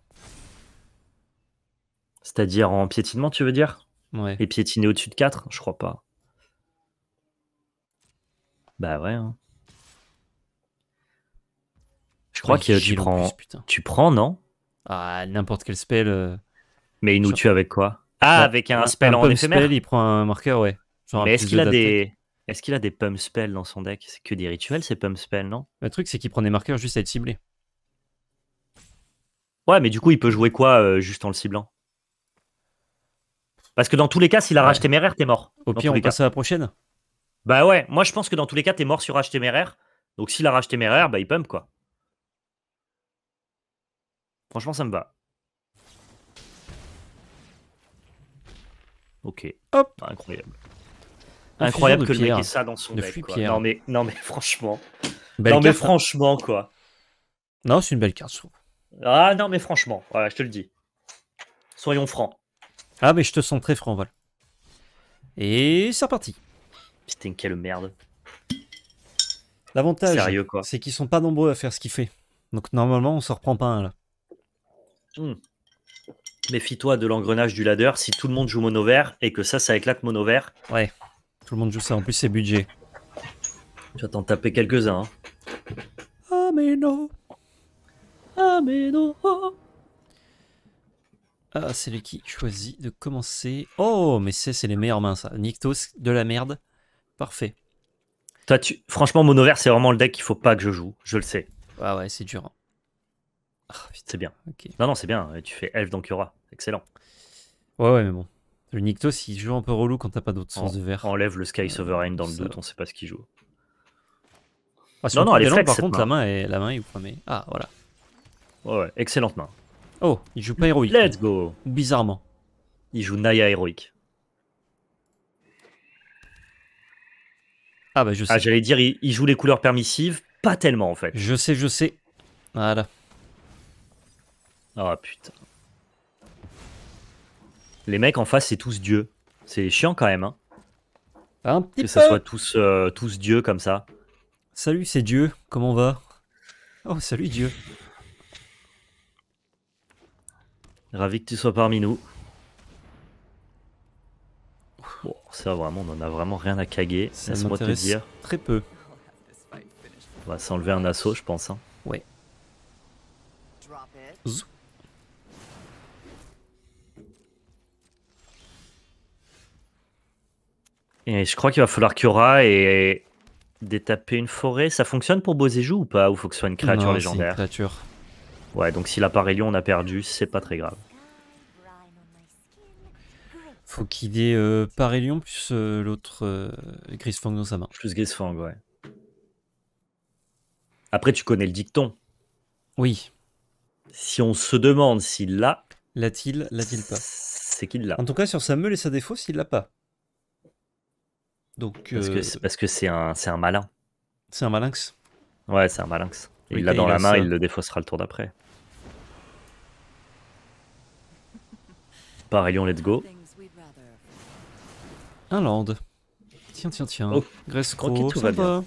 C'est-à-dire en piétinement, tu veux dire Ouais. Et piétiner au-dessus de 4 Je crois pas. Bah ouais. Hein. Je crois qu'il y tu prends, tu prends, non Ah, n'importe quel spell. Euh, mais il nous tue avec quoi Ah, avec un, spell en éphémère. il prend un marqueur, ouais. Mais est-ce qu'il a des est-ce qu'il a des pump spells dans son deck C'est que des rituels, ces pump spells, non Le truc, c'est qu'il prend des marqueurs juste à être ciblé. Ouais, mais du coup, il peut jouer quoi euh, juste en le ciblant Parce que dans tous les cas, s'il a racheté racheté tu t'es mort. Au pire, on passe à la prochaine bah ouais, moi je pense que dans tous les cas, t'es mort sur HTMRR. Donc s'il a racheté bah il pump quoi. Franchement, ça me va. Ok. Hop. incroyable. incroyable que le mec ait ça dans son deck. Non mais, non mais franchement. non mais franchement quoi. Non, c'est une belle carte, Ah non mais franchement, voilà, je te le dis. Soyons francs. Ah mais je te sens très franc, voilà. Et c'est reparti. Putain, quelle merde. L'avantage, c'est qu'ils sont pas nombreux à faire ce qu'il fait. Donc normalement, on s'en reprend pas un là. Hmm. Méfie-toi de l'engrenage du ladder si tout le monde joue mono vert et que ça, ça éclate mono vert. Ouais, tout le monde joue ça. En plus, c'est budget. Tu vas t'en taper quelques-uns. Ah, mais non. Ah, mais non. Ah, c'est lui qui choisit de commencer. Oh, mais c'est les meilleures mains, ça. Nictos, de la merde. Parfait. Toi, tu... Franchement, monover, c'est vraiment le deck qu'il faut pas que je joue. Je le sais. Ah ouais, c'est dur. Ah, c'est bien. Non, non, c'est bien. Tu fais Elf dans aura Excellent. Ouais, ouais, mais bon. Le Nyctos, il joue un peu relou quand t'as pas d'autre sens de verre. Enlève le Sky euh, Sovereign dans le doute, on sait pas ce qu'il joue. Ah, non, non, elle est par contre, la main est, la main hein, Ah, voilà. Ouais, ouais, excellente main. Oh, il joue pas héroïque. Let's go Bizarrement. Il joue Naya héroïque. Ah bah je ah, sais. Ah, j'allais dire, il, joue les couleurs permissives, pas tellement en fait. Je sais, je sais. Voilà. oh, putain. Les mecs en face, c'est tous dieux. C'est chiant quand même. Hein. que ça soit tous, euh, tous dieux comme ça. Salut, c'est Dieu. Comment on va Oh, salut Dieu. Ravi que tu sois parmi nous. ça, vraiment, on en a vraiment rien à caguer. Laisse-moi te dire. Très peu. On va s'enlever un assaut, je pense. Hein. Ouais. Et je crois qu'il va falloir qu'il y aura et détaper une forêt. Ça fonctionne pour Bozéjou ou pas Ou faut que ce soit une créature légendaire créature. Ouais, donc si l'appareil lion on a perdu, c'est pas très grave. Faut qu'il ait euh, plus euh, l'autre Grisfang euh, dans sa main. Plus Grisfang, ouais. Après, tu connais le dicton. Oui. Si on se demande s'il l'a. L'a-t-il, l'a-t-il pas C'est qu'il l'a. En tout cas, sur sa meule et sa défaut, s'il l'a pas. Donc, parce que euh, c'est un, un malin. C'est un malinx Ouais, c'est un malinx. il l'a dans la main, il le défaussera le tour d'après. Lyon let's go. Un land. Tiens, tiens, tiens. Oh. ça va bien.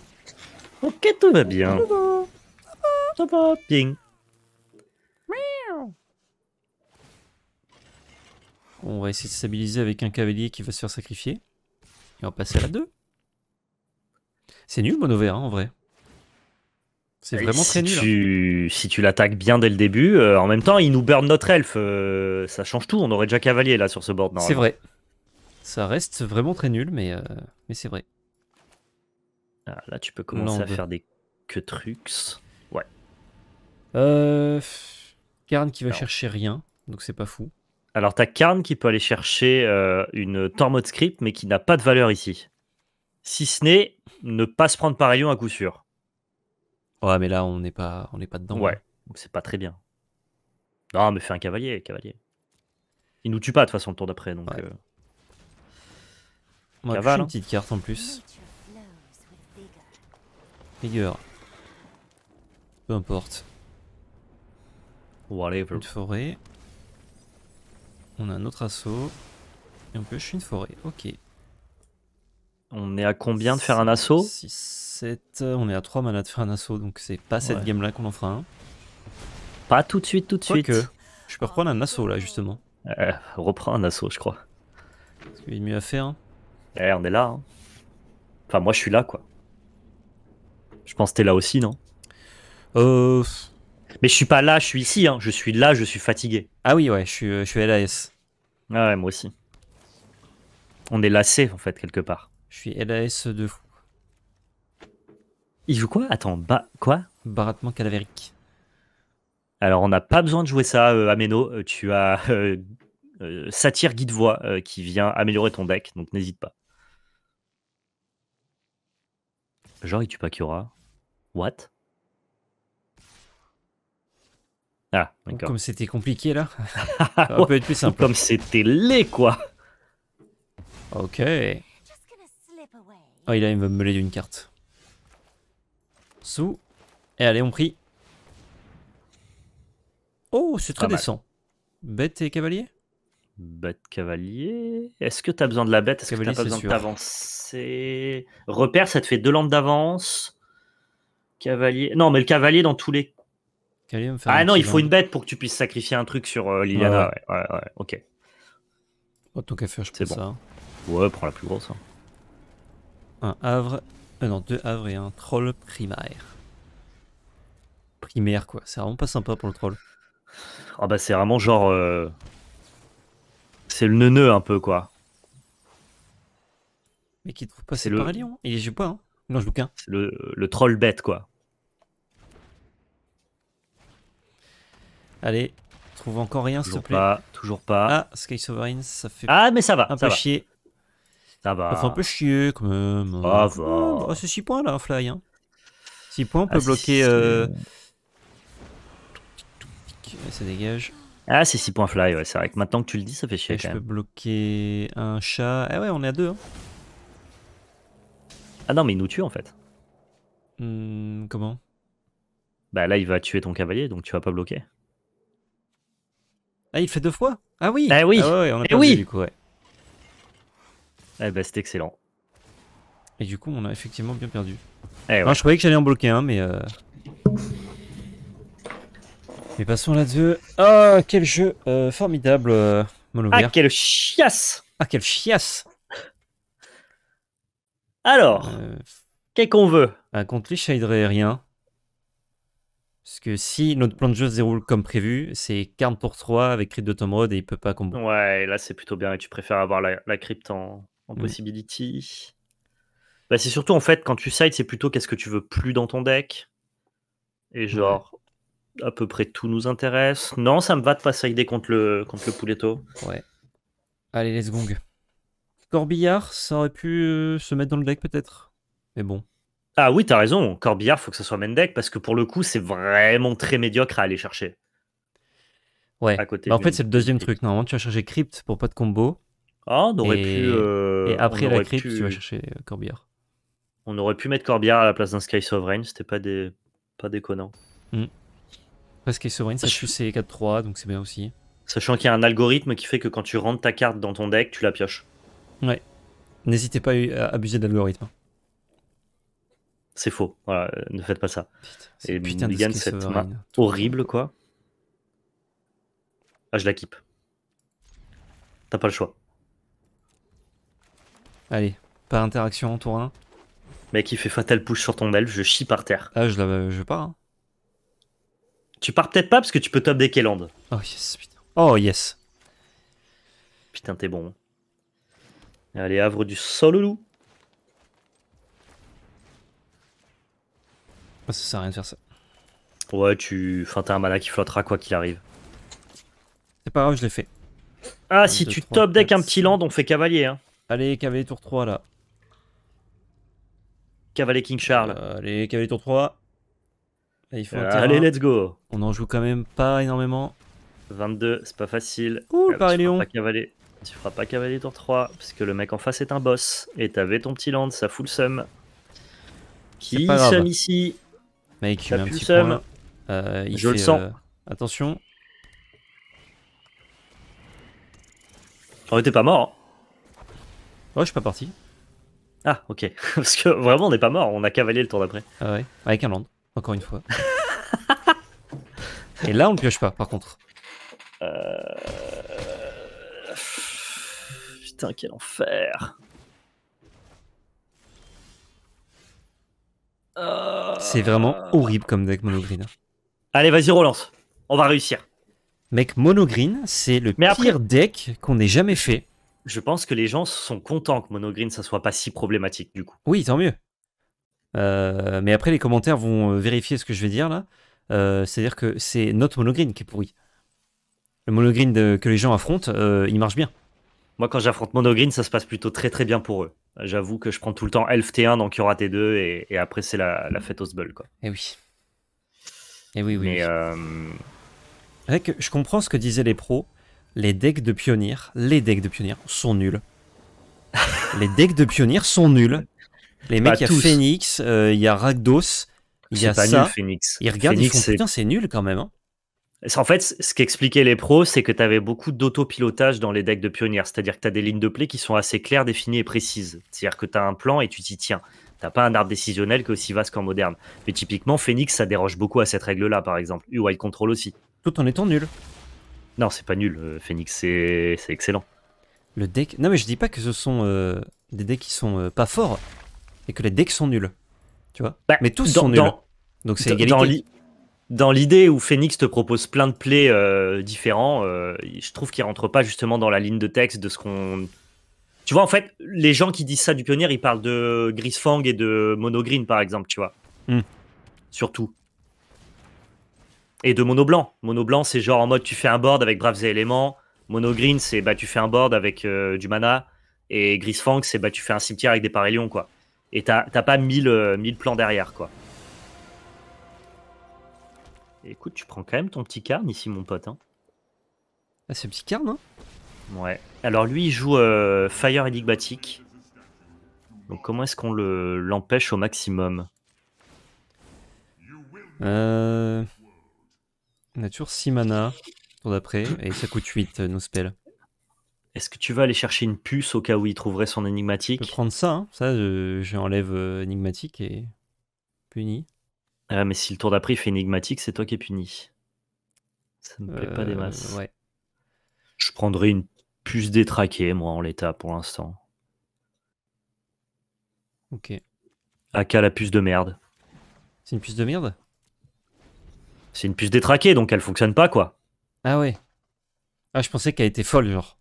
Ok, tout va bien. On va essayer de stabiliser avec un cavalier qui va se faire sacrifier. Et on va passer à la 2. C'est nul, mono vert, hein, en vrai. C'est vraiment très nul. Hein. Si tu l'attaques bien dès le début, euh, en même temps, il nous burn notre elfe. Euh, ça change tout. On aurait déjà cavalier là sur ce board. C'est vrai. Ça reste vraiment très nul, mais, euh, mais c'est vrai. Ah, là, tu peux commencer à faire des que trucs. Ouais. Euh, Karn qui va chercher rien, donc c'est pas fou. Alors, t'as Karn qui peut aller chercher euh, une Tormod script, mais qui n'a pas de valeur ici. Si ce n'est ne pas se prendre par à coup sûr. Ouais, mais là, on n'est pas, on n'est pas dedans. Ouais, donc c'est pas très bien. Non, mais fais un cavalier, cavalier. Il nous tue pas de toute façon le tour d'après, donc. Euh. On a une hein. petite carte en plus. Rigueur. Peu importe. Whatever. Une forêt. On a un autre assaut. Et on pioche une forêt. Ok. On est à combien de faire un assaut 6, 7. On est à 3 manas de faire un assaut. Donc c'est pas cette game là qu'on en fera un. Pas tout de suite, tout de suite. je peux reprendre un assaut là justement. Euh, reprends un assaut, je crois. Parce mieux à faire. Hein. Eh, on est là. Hein. Enfin, moi, je suis là, quoi. Je pense que t'es là aussi, non euh, Mais je suis pas là, je suis ici. Hein. Je suis là, je suis fatigué. Ah oui, ouais, je suis, euh, je LAS. Ah ouais, moi aussi. On est lassé, en fait, quelque part. Je suis LAS de fou. Il joue quoi Attends, bah, quoi Barattement calavérique. Alors, on n'a pas besoin de jouer ça, euh, Ameno. Tu as Satire Guide-Voix qui vient améliorer ton deck, donc n'hésite pas. Genre, il tue pas Kiora. What Ah, d'accord. Comme c'était compliqué là. On peut être plus simple. Comme c'était laid quoi. Ok. Oh, il a me mêler d'une carte. Sous. Et allez, on prie. Oh, c'est très décent. Bête et cavalier Bête cavalier. Est-ce que tu as besoin de la bête Est-ce que tu pas besoin de t'avancer Repère, ça te fait deux lampes d'avance. Cavalier. Non, mais le cavalier, dans tous les. ah non, il faut une bête pour que tu puisses sacrifier un truc sur euh, Liliana. Ouais, ouais, ouais, ok. Oh, tant qu'à faire, je prends ça. Hein. Ouais, prends la plus grosse. Hein. Un havre. Euh, non, deux havres et un troll primaire. Primaire, quoi. C'est vraiment pas sympa pour le troll. Ah bah, c'est vraiment genre. Euh, c'est le neuneu un peu, quoi. Mais qui trouve pas c'est le... Il joue pas, hein Non, je bouquin. C'est le, le troll bête, quoi. Allez, trouve encore rien, s'il te plaît. Pas, toujours pas. Ah, Sky Sovereign, ça fait. Ah, mais ça va. Un peu chier. Ça va. Enfin, un peu chier, quand même. Ah, Oh, c'est 6 points, là, Fly. Hein. 6 points, on peut bloquer. Ça dégage. Ah, c'est 6 points fly, ouais, c'est vrai que maintenant que tu le dis, ça fait chier. Et je peux bloquer un chat. eh ouais, on est à deux. Hein. Ah non, mais il nous tue en fait. Hmm, comment Bah là, il va tuer ton cavalier, donc tu vas pas bloquer. Ah, il fait deux fois ah, ah oui Ah oui ah eh oui du coup, ouais. Eh bah, c'était excellent. Et du coup, on a effectivement bien perdu. Eh ouais. je croyais que j'allais en bloquer un, mais. Euh passons là-dessus. Ah, quel jeu euh, formidable, euh, Ah, quelle chiasse Ah, quelle chiasse Alors, euh, qu'est-ce qu'on veut Un contre rien. Parce que si notre plan de jeu se déroule comme prévu, c'est 4 pour 3 avec crypte de Tomrod et il peut pas combo. Ouais, là c'est plutôt bien et tu préfères avoir la, la crypte en, possibilité mm. possibility. Bah, c'est surtout en fait quand tu side, c'est plutôt qu'est-ce que tu veux plus dans ton deck. Et genre, à peu près tout nous intéresse. Non, ça me va de passer idée contre le, contre le Pouletto. Ouais. Allez, let's gong. Corbillard, ça aurait pu euh, se mettre dans le deck peut-être. Mais bon. Ah oui, t'as raison. Corbillard, faut que ça soit main deck parce que pour le coup, c'est vraiment très médiocre à aller chercher. Ouais. À côté bah, en fait, c'est le deuxième truc. Normalement, tu vas chercher Crypt pour pas de combo. Ah, on aurait pu. Euh, et après la Crypt, tu vas chercher euh, Corbillard. On aurait pu mettre Corbillard à la place d'un Sky Sovereign. C'était pas, des... pas déconnant. Hmm. Parce Sovereign, ça tue ses 4-3, donc c'est bien aussi. Sachant qu'il y a un algorithme qui fait que quand tu rentres ta carte dans ton deck, tu la pioches. Ouais. N'hésitez pas à abuser de l'algorithme. C'est faux. Voilà, euh, ne faites pas ça. Putain, et putain gagnes cette main horrible, quoi. Ah, je la kipe. T'as pas le choix. Allez, pas interaction en tour 1. Mec, il fait fatal push sur ton Elf, je chie par terre. Ah, je, la, je pars. Hein. Tu pars peut-être pas parce que tu peux top land. Oh yes, putain. Oh yes. Putain, t'es bon. Allez, Havre du sololou. Ah, ça sert à rien de faire ça. Ouais, tu. Enfin, t'as un mana qui flottera quoi qu'il arrive. C'est pas grave, je l'ai fait. Ah, si tu top deck un petit land, on fait cavalier. Hein. Allez, cavalier tour 3 là. Cavalier King Charles. Euh, allez, cavalier tour 3. Allez, let's go. On en joue quand même pas énormément. 22, c'est pas facile. Ouh, Paris Lyon. Tu feras pas cavaler tour 3 parce que le mec en face est un boss et t'avais ton petit land, ça fout le sum. Qui sum ici Mec, il a un sum. Euh, je le sens. Euh, attention. On oh, était pas mort. Oh, Ouais, je suis pas parti. Ah, ok. parce que vraiment, on n'est pas mort. On a cavalé le tour d'après. Ah ouais, avec un land. Encore une fois. Et là, on ne pioche pas, par contre. Euh, putain, quel enfer. C'est vraiment horrible comme deck monogreen. Hein. Allez, vas-y, relance. On va réussir. Mec, monogreen, c'est le pire deck qu'on ait jamais fait. Je pense que les gens sont contents que monogreen, ça soit pas si problématique, du coup. Oui, tant mieux. Euh, mais après, les commentaires vont euh, vérifier ce que je vais dire là. Euh, c'est-à-dire que c'est notre monogreen qui est pourri. Le monogreen que les gens affrontent, il marche bien. Moi, quand j'affronte monogreen, ça se passe plutôt très très bien pour eux. J'avoue que je prends tout le temps Elf T1, donc il y aura T2, et, après c'est la, fête aux Quoi. Et eh oui. Et eh oui, oui. Mais, Avec, je comprends ce que disaient les pros. Les decks de pionniers, les decks de pionniers sont nuls. les decks de pionniers sont nuls. Les mecs, bah, il y a Phoenix, euh, il y a Ragdos, il y a pas ça. Nul, Phoenix. Ils regardent, ils font putain, c'est nul quand même. Hein. En fait, ce qu'expliquaient les pros, c'est que tu avais beaucoup d'autopilotage dans les decks de pionnières. C'est-à-dire que tu as des lignes de play qui sont assez claires, définies et précises. C'est-à-dire que tu as un plan et tu t'y tiens. T'as pas un arbre décisionnel qui est aussi vaste qu'en moderne. Mais typiquement, Phoenix, ça déroge beaucoup à cette règle-là, par exemple. UI Control aussi. Tout en étant nul. Non, c'est pas nul. Euh, Phoenix, c'est excellent. Le deck. Non, mais je dis pas que ce sont euh, des decks qui sont pas forts et que les decks sont nuls. Tu vois bah, Mais tous sont nuls. Dans, Donc c'est Dans l'idée où Phoenix te propose plein de plays euh, différents, euh, je trouve qu'il rentre pas justement dans la ligne de texte de ce qu'on. Tu vois, en fait, les gens qui disent ça du pionnier, ils parlent de Grisfang et de mono green par exemple, tu vois. Hmm. Surtout. Et de Mono Blanc. Mono Blanc, c'est genre en mode tu fais un board avec Braves et Éléments. Mono Green, c'est bah, tu fais un board avec euh, du mana. Et Grisfang, c'est bah, tu fais un cimetière avec des parélions, quoi. Et t'as pas 1000 euh, mille, plans derrière, quoi. écoute, tu prends quand même ton petit carne ici, mon pote. Hein. Ah, c'est petit carne, hein Ouais. Alors lui, il joue euh, Fire Enigmatic. Donc comment est-ce qu'on l'empêche au maximum euh... On 6 mana pour d'après, et ça coûte 8 euh, nos spells. Est-ce que tu vas aller chercher une puce au cas où il trouverait son énigmatique Je vais prendre ça, hein. ça j'enlève euh, énigmatique et puni. Ah, mais si le tour d'après fait énigmatique, c'est toi qui es puni. Ça me plaît pas des euh, masses. Je prendrais une puce détraquée, moi, en l'état pour l'instant. Ok. Aka la puce de merde. C'est une puce de merde C'est une puce détraquée, donc elle fonctionne pas, quoi. Ah ouais. Ah, je pensais qu'elle était folle, genre.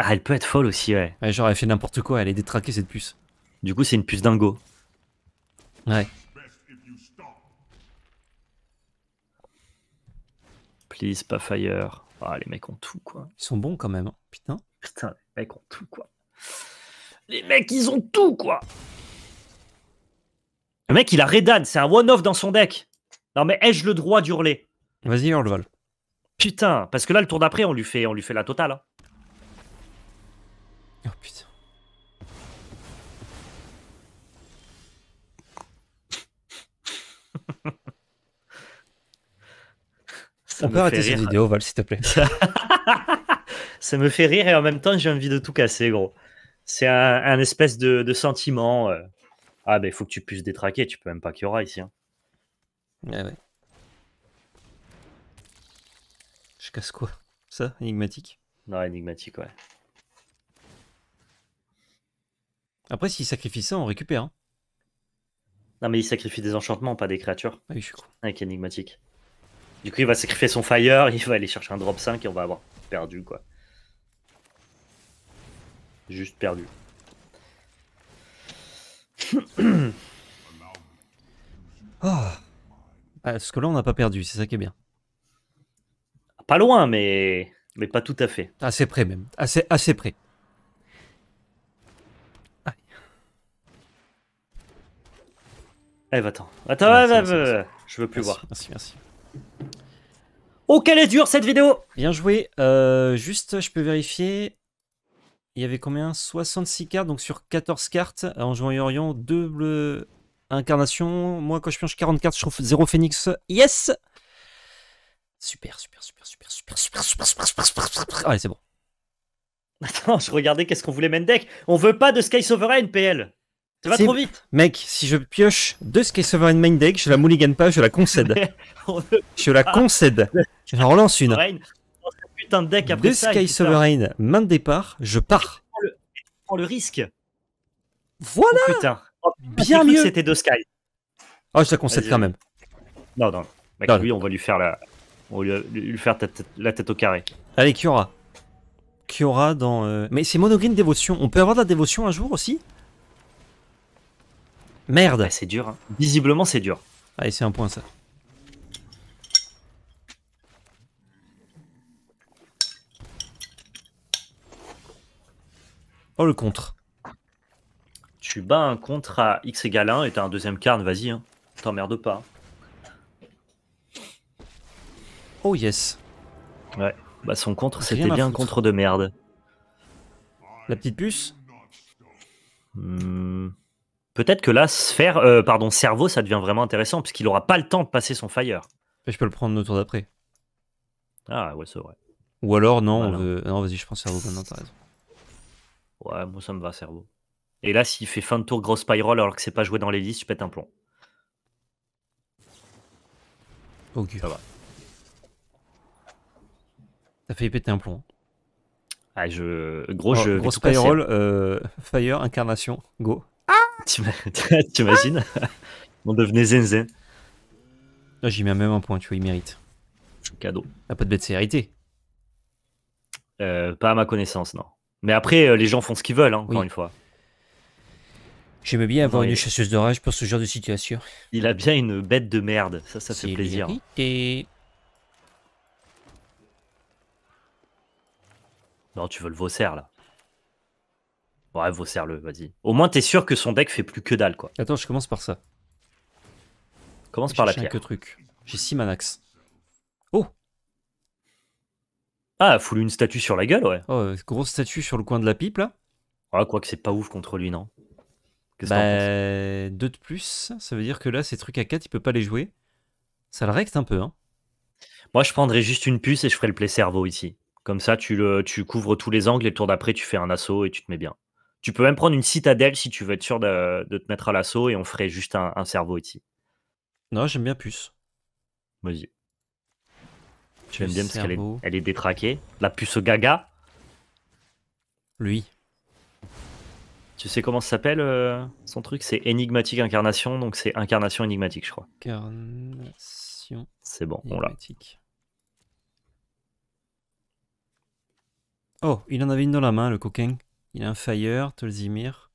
Ah, elle peut être folle aussi, ouais. ouais genre, elle fait n'importe quoi, elle est détraquée cette puce. Du coup, c'est une puce dingo. Ouais. Please, pas fire. Ah, les mecs ont tout, quoi. Ils sont bons quand même, hein. putain. Putain, les mecs ont tout, quoi. Les mecs, ils ont tout, quoi. Le mec, il a Redan, c'est un one-off dans son deck. Non, mais ai-je le droit d'hurler Vas-y, hurle, Val. Putain, parce que là, le tour d'après, on, lui fait, on lui fait la totale. Hein. Oh putain. On peut arrêter cette vidéo, Val, s'il te plaît. ça me fait rire et en même temps, j'ai envie de tout casser, gros. C'est un, espèce de, sentiment. Euh. Ah, ben, il faut que tu puisses détraquer. Tu peux même pas qu'il y aura ici. Hein. ouais. Je casse quoi Ça Énigmatique Non, énigmatique, ouais. Après, s'il sacrifie ça, on récupère. Hein. Non, mais il sacrifie des enchantements, pas des créatures. Ah oui, je suis con. Avec énigmatique. Du coup, il va sacrifier son fire, il va aller chercher un drop 5 et on va avoir perdu, quoi. Juste perdu. Ah. Parce ah, que là, on n'a pas perdu, c'est ça qui est bien. Pas loin, mais... mais pas tout à fait. Assez près même. Assez, assez près. Eh, va ten Attends, merci, va, va, merci, merci. je veux plus voir. Merci, merci. Oh, qu'elle est dure cette vidéo Bien joué. Euh, juste, je peux vérifier. Il y avait combien 66 cartes, donc sur 14 cartes, en jouant et double incarnation. Moi, quand je pioche 40 cartes, je trouve zéro Phoenix. Yes Super, super, super, super, super, super, super, super, super, super, super. Allez, c'est bon. Attends, je regardais qu'est-ce qu'on voulait Mendek. On veut pas de Sky Sovereign, PL. Ça va trop vite Mec, si je pioche deux Sky Sovereign main Deck, je la mulligan pas, je la concède. je la concède. Je relance une. Putain deux Sky Sovereign, main de départ, je pars. Prends le, le risque. Voilà oh, Putain. Oh, Bien mieux C'était deux Sky. Oh, je la concède quand même. Non, non. Mec, lui, on va lui faire la, on va lui, faire tête, la tête au carré. Allez, Kiora. Kiora dans... Euh, mais c'est Monogreen Dévotion. On peut avoir de la dévotion un jour aussi Merde ah, C'est dur. Hein. Visiblement, c'est dur. Allez, ah, c'est un point, ça. Oh, le contre. Tu bats un contre à x égale 1 et t'as un deuxième carne, vas-y. Hein. T'emmerdes pas. Oh, yes. Ouais. Bah, son contre, c'était bien un contre de merde. La petite puce Hum peut-être que là, sphère, euh, pardon, cerveau, ça devient vraiment intéressant, puisqu'il n'aura pas le temps de passer son fire. je peux le prendre le tour d'après. Ah ouais, c'est vrai. Ou alors, non, non vas-y, je prends cerveau maintenant, bah t'as raison. Ouais, moi ça me va, cerveau. Et là, s'il fait fin de tour grosse pyroll alors que c'est pas joué dans les listes, je pète un plomb. Ok. Ça va. T'as failli péter un plomb. Ah, je. Gros, oh, Grosse pyroll, euh, fire, incarnation, go. Ah T'imagines ah On devenait zen. Ah, j'y mets même un point, tu vois, il mérite. Cadeau. A ah, pas de bête hérité. euh, Pas à ma connaissance, non. Mais après, euh, les gens font ce qu'ils veulent, hein, encore une fois. J'aime bien avoir une chasseuse d'orage pour ce genre de situation. Il a bien une bête de merde, ça, ça fait plaisir. Non, tu veux le Vaussaire, là. Ouais, vos le vas-y. Au moins, t'es sûr que son deck fait plus que dalle, quoi. Attends, je commence par ça. Commence par la pierre. J'ai 6 manax. Oh Ah, foulé une statue sur la gueule, ouais. Oh, euh, grosse statue sur le coin de la pipe, là. Ah, quoi que c'est pas ouf contre lui, non. Qu'est-ce bah, 2 de plus, ça veut dire que là, ces trucs à 4, il peut pas les jouer. Ça le recte un peu, hein. Moi, je prendrais juste une puce et je ferais le play cerveau ici. Comme ça, tu, le, tu couvres tous les angles et le tour d'après, tu fais un assaut et tu te mets bien. Tu peux même prendre une citadelle si tu veux être sûr de, te mettre à l'assaut et on ferait juste un, cerveau ici. Non, j'aime bien puce. Vas-y. aimes bien parce qu'elle est, elle est détraquée. La puce gaga. Lui. Tu sais comment ça s'appelle euh, son truc C'est énigmatique incarnation, donc c'est incarnation énigmatique, je crois. Incarnation. C'est bon, on l'a. Oh, il en avait une dans la main, le coquin. Il a un Fire, Tolzimir.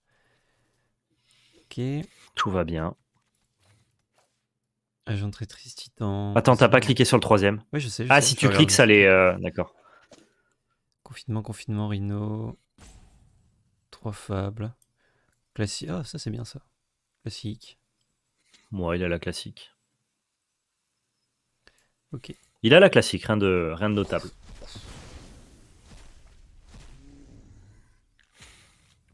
Ok. Tout va bien. Agent très Titan. Attends, t'as pas cliqué sur le troisième Oui, je sais. ah, si tu cliques, ça les. Euh, d'accord. Confinement, confinement, Rhino. Trois fables. Classique. Ah, ça, c'est bien ça. Classique. Moi, il a la classique. Ok. Il a la classique, rien de, rien de notable.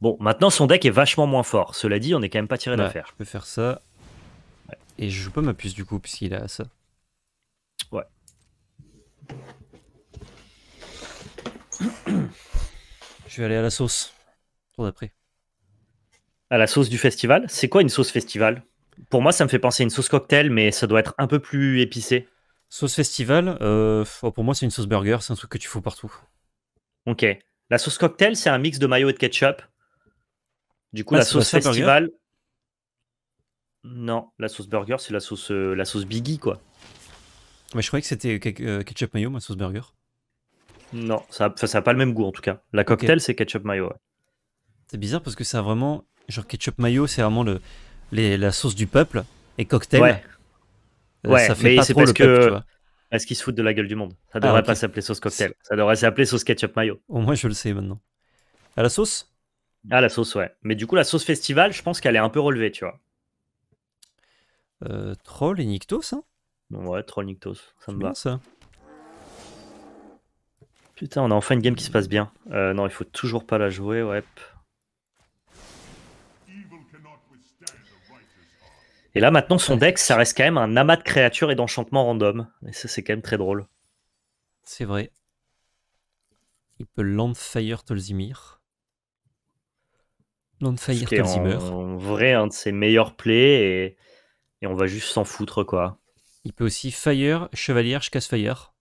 Bon, maintenant son deck est vachement moins fort. Cela dit, on n'est quand même pas tiré d'affaire. Je peux faire ça. Et je joue pas ma puce du coup, puisqu'il a ça. Ouais. je vais aller à la sauce. Tour d'après. À la sauce du festival C'est quoi une sauce festival Pour moi, ça me fait penser à une sauce cocktail, mais ça doit être un peu plus épicé. Sauce festival, euh, oh, pour moi, c'est une sauce burger. C'est un truc que tu fous partout. Ok. La sauce cocktail, c'est un mix de mayo et de ketchup. Du coup, la, sauce, festival. non, la sauce burger, c'est la sauce, euh, la sauce Biggie, quoi. Mais je croyais que c'était euh, ketchup mayo, ma sauce burger. Non, ça n'a pas le même goût en tout cas. La cocktail, c'est ketchup mayo. C'est bizarre parce que ça a vraiment. Genre, ketchup mayo, c'est vraiment le, les, la sauce du peuple. Et cocktail, ouais. Euh, ouais ça fait mais pas parce le que... peuple, tu vois. qu'ils se foutent de la gueule du monde. Ça ah, devrait pas s'appeler sauce cocktail. Ça devrait s'appeler sauce ketchup mayo. Au moins, je le sais maintenant. À la sauce ah, la sauce, ouais. Mais du coup, la sauce festival, je pense qu'elle est un peu relevée, tu vois. Euh, troll et Nictos, hein Ouais, Troll Nictos, ça me va. Putain, on a enfin une game qui se passe bien. Euh, non, il faut toujours pas la jouer, ouais. Et là, maintenant, son deck, ça reste quand même un amas de créatures et d'enchantements random. Et ça, c'est quand même très drôle. C'est vrai. Il peut Landfire Tolzimir. Non de fire en, vrai un de ses meilleurs plays et, on va juste s'en foutre quoi. Il peut aussi Fire, Chevalier, je casse Fire.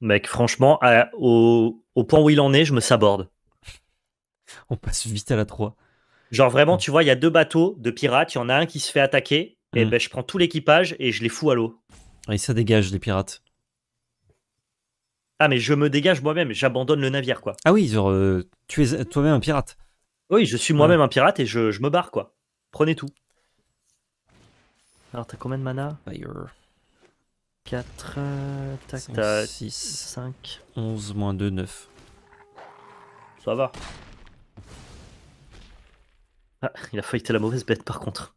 Mec, franchement, au, point où il en est, je me saborde. on passe vite à la 3. Genre vraiment, tu vois, il y a deux bateaux de pirates, il y en a un qui se fait attaquer, et mhm. ben je prends tout l'équipage et je les fous à l'eau. Et ça dégage les pirates. Ah mais je me dégage moi-même, j'abandonne le navire quoi. Ah oui, genre euh, tu es toi-même un pirate. Oui, je suis moi-même un pirate et je, me barre, quoi. Prenez tout. Alors, t'as combien de mana Fire. 4, 5, 6, 5. 11 moins 2, 9. Ça va. Ah, il a failli être la mauvaise bête par contre.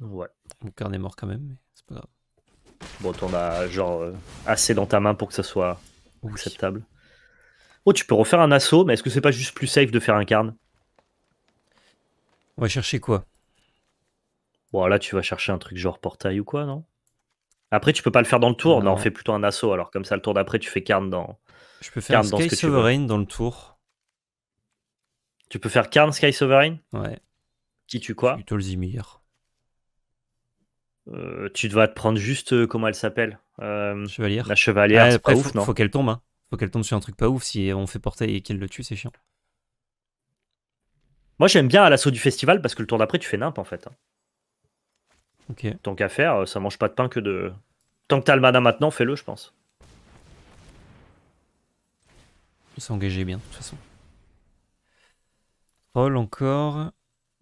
Ouais. Mon carnet est mort quand même, mais c'est pas grave. Bon, t'en as genre euh, assez dans ta main pour que ça soit acceptable. Oh, tu peux refaire un assaut, mais est-ce que c'est pas juste plus safe de faire un carne On va chercher quoi Bon, là, tu vas chercher un truc genre portail ou quoi, non Après, tu peux pas le faire dans le tour. Non, on fait plutôt un assaut. Alors, comme ça, le tour d'après, tu fais carne dans. Je peux faire carne Sky Sovereign dans le tour. Tu peux faire carne Sky Sovereign Ouais. Qui tue quoi euh, tu dois te prendre juste, euh, comment elle s'appelle euh, Chevalière. La chevalière. Ah, après, non faut qu'elle tombe. Hein qu'elle tombe sur un truc pas ouf. Si on fait porter et qu'elle le tue, c'est chiant. Moi, j'aime bien à l'assaut du festival parce que le tour d'après, tu fais nimp en fait. Ok. Tant qu'à faire, ça mange pas de pain que de. Tant que t'as le mana maintenant, fais-le, je pense. Il s'est engagé bien, de toute façon. Roll encore.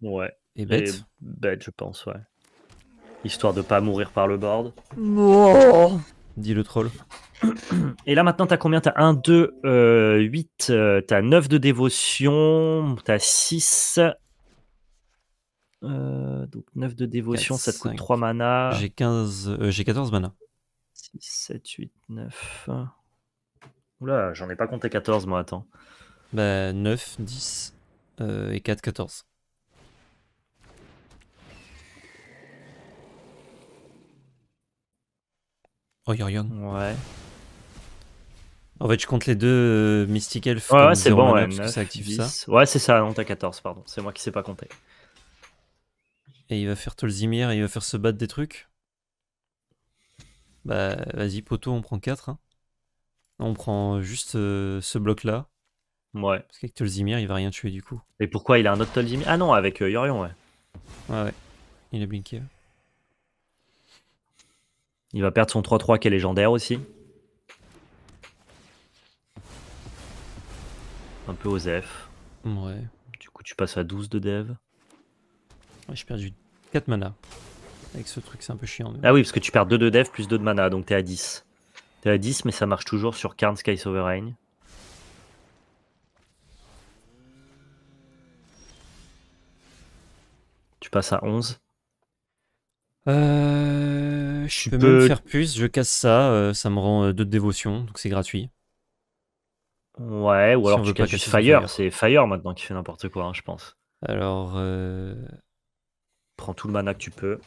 Ouais. Et bête. bête, je pense, ouais. Histoire de pas mourir par le board. Oh dit le troll. Et là maintenant, t'as combien T'as 1, 2, 8, t'as 9 de dévotion, t'as 6. Euh, donc 9 de dévotion, ça te coûte 3 mana. J'ai 15, 14 euh, mana. 6, 7, 8, 9. Oula, j'en ai pas compté 14 moi, attends. 9, bah, 10 euh, et 4, 14. Oh, Yorion. Ouais. En fait, je compte les deux euh, Mystic Elf. Ouais, ouais c'est bon, ouais, ça active ça. Ouais, c'est ça, non, t'as 14, pardon. C'est moi qui sais pas compter. Et il va faire Tolzimir et il va faire se battre des trucs. Bah, vas-y, poto, on prend 4. Hein. On prend juste euh, ce bloc-là. Ouais. Parce qu'avec Tolzimir, il va rien tuer du coup. Et pourquoi il a un autre Tolzimir Ah non, avec euh, Yorion, ouais. Ouais, ouais. Il a blinké. Il va perdre son 3-3 qui est légendaire aussi. Un peu f Ouais. Du coup, tu passes à 12 de dev. j'ai perdu 4 mana. Avec ce truc, c'est un peu chiant. Ah oui, parce que tu perds 2 de dev plus 2 de mana, donc t'es à 10. T'es à 10, mais ça marche toujours sur Karn Sky Sovereign. Tu passes à 11. Euh je peux, même faire plus, je casse ça, euh, ça me rend 2 euh, de dévotion, donc c'est gratuit. Ouais, ou alors si tu Fire, c'est Fire maintenant qui fait n'importe quoi, hein, je pense. Alors. Euh, Prends tout le mana que tu peux.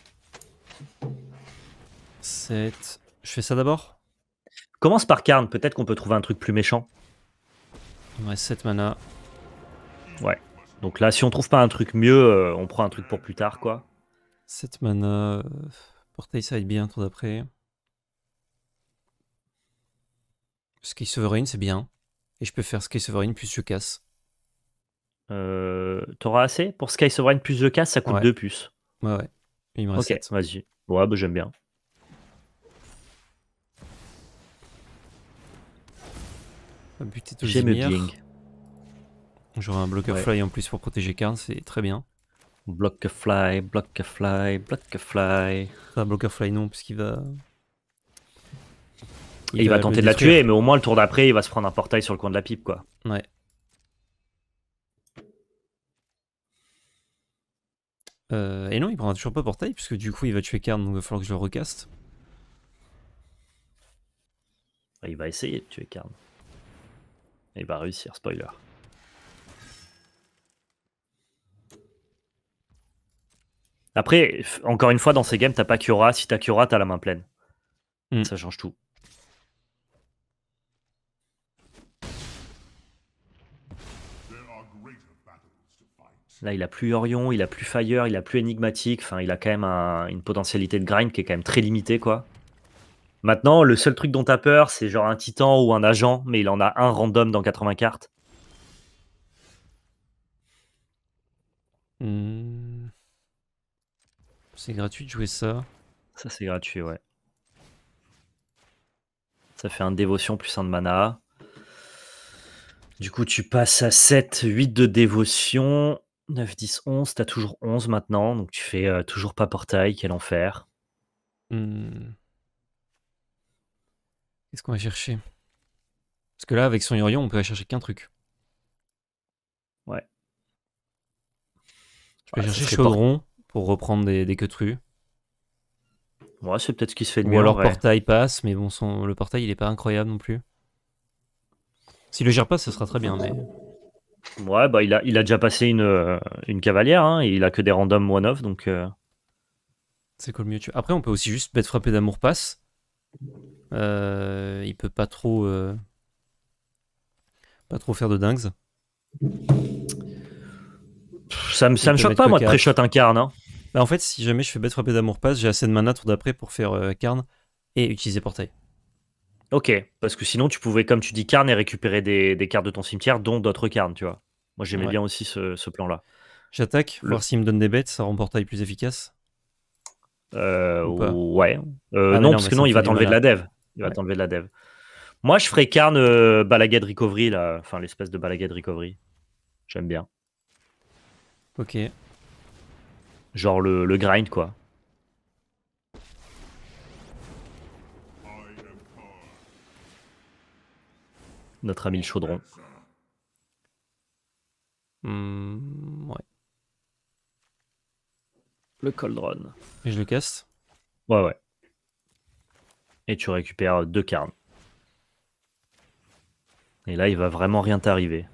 7. Je fais ça d'abord Commence par Karn, peut-être qu'on peut trouver un truc plus méchant. Ouais, 7 mana. Ouais. Donc là, si on trouve pas un truc mieux, on prend un truc pour plus tard, quoi. 7 mana. Portail, ça va être bien, tour d'après. Sky Sovereign, c'est bien. Et je peux faire Sky Sovereign plus je casse. Euh, t'auras assez Pour Sky Sovereign plus je casse, ça coûte 2 puces. Ouais, ouais. ok, vas-y. Ouais, bah, j'aime bien. J'aime bien. J'aurai un blocker fly en plus pour protéger Karn, c'est très bien. Block fly, block fly, block fly. Ah block fly non, puisqu'il va. Il, Et il va, tenter de la tuer, mais au moins le tour d'après, il va se prendre un portail sur le coin de la pipe, quoi. Ouais. Euh, et non, il prendra toujours pas portail, puisque du coup il va tuer Karn, donc il va falloir que je le recaste. Il va essayer de tuer Karn. Et il va réussir, spoiler. Après, encore une fois, dans ces games, t'as pas Kiora. Si t'as Kiora, t'as la main pleine. Hmm. Ça change tout. Là, il a plus Orion, il a plus Fire, il a plus Énigmatique. Enfin, il a quand même une potentialité de grind qui est quand même très limitée, quoi. Maintenant, le seul truc dont t'as peur, c'est genre un titan ou un agent, mais il en a un random dans 80 cartes. Hmm. C'est gratuit de jouer ça. Ça c'est gratuit, ouais. Ça fait un dévotion plus un de mana. Du coup, tu passes à 7, 8 de dévotion, 9, 10, 11. T'as toujours 11 maintenant, donc tu fais euh, toujours pas portail, quel enfer. Hmm. Qu'est-ce qu'on va chercher Parce que là, avec son Yorion, on peut aller chercher qu'un truc. Ouais. Tu peux chercher Chaudron reprendre des, des queutrus. Ouais, c'est peut-être ce qui se fait de mieux. Ou alors portail passe, mais bon, son, le portail il est pas incroyable non plus. S'il le gère pas, ce sera très bien, mais. Ouais, bah il a, il a déjà passé une, euh, cavalière, hein, il a que des randoms one-off, donc. Euh. C'est quoi le mieux tu... Après, on peut aussi juste bête frapper d'amour passe. Euh, il peut pas trop. Pas trop faire de dingues. Ça me, ça me choque pas, moi, de pré-shot incarne. Bah, en fait, si jamais je fais bête frappée d'amour passe, j'ai assez de mana d'après pour faire carne euh, et utiliser portail. Ok, parce que sinon tu pouvais, comme tu dis, carne et récupérer des, cartes de ton cimetière, dont d'autres carnes, tu vois. Moi j'aimais bien aussi ce, plan-là. J'attaque, Le... voir s'il me donne des bêtes, ça rend portail plus efficace. Euh, ouais. Euh, ah, non, parce que non, il va t'enlever de la dev. Il va t'enlever de la dev. Moi, je ferais Karn euh, de Recovery, là. Enfin, l'espèce de Balagade Recovery. J'aime bien. Ok. Genre le, grind, quoi. Notre ami le chaudron. Hmm, ouais. Le cauldron. Et je le casse Ouais, ouais. Et tu récupères deux carnes. Et là, il va vraiment rien t'arriver.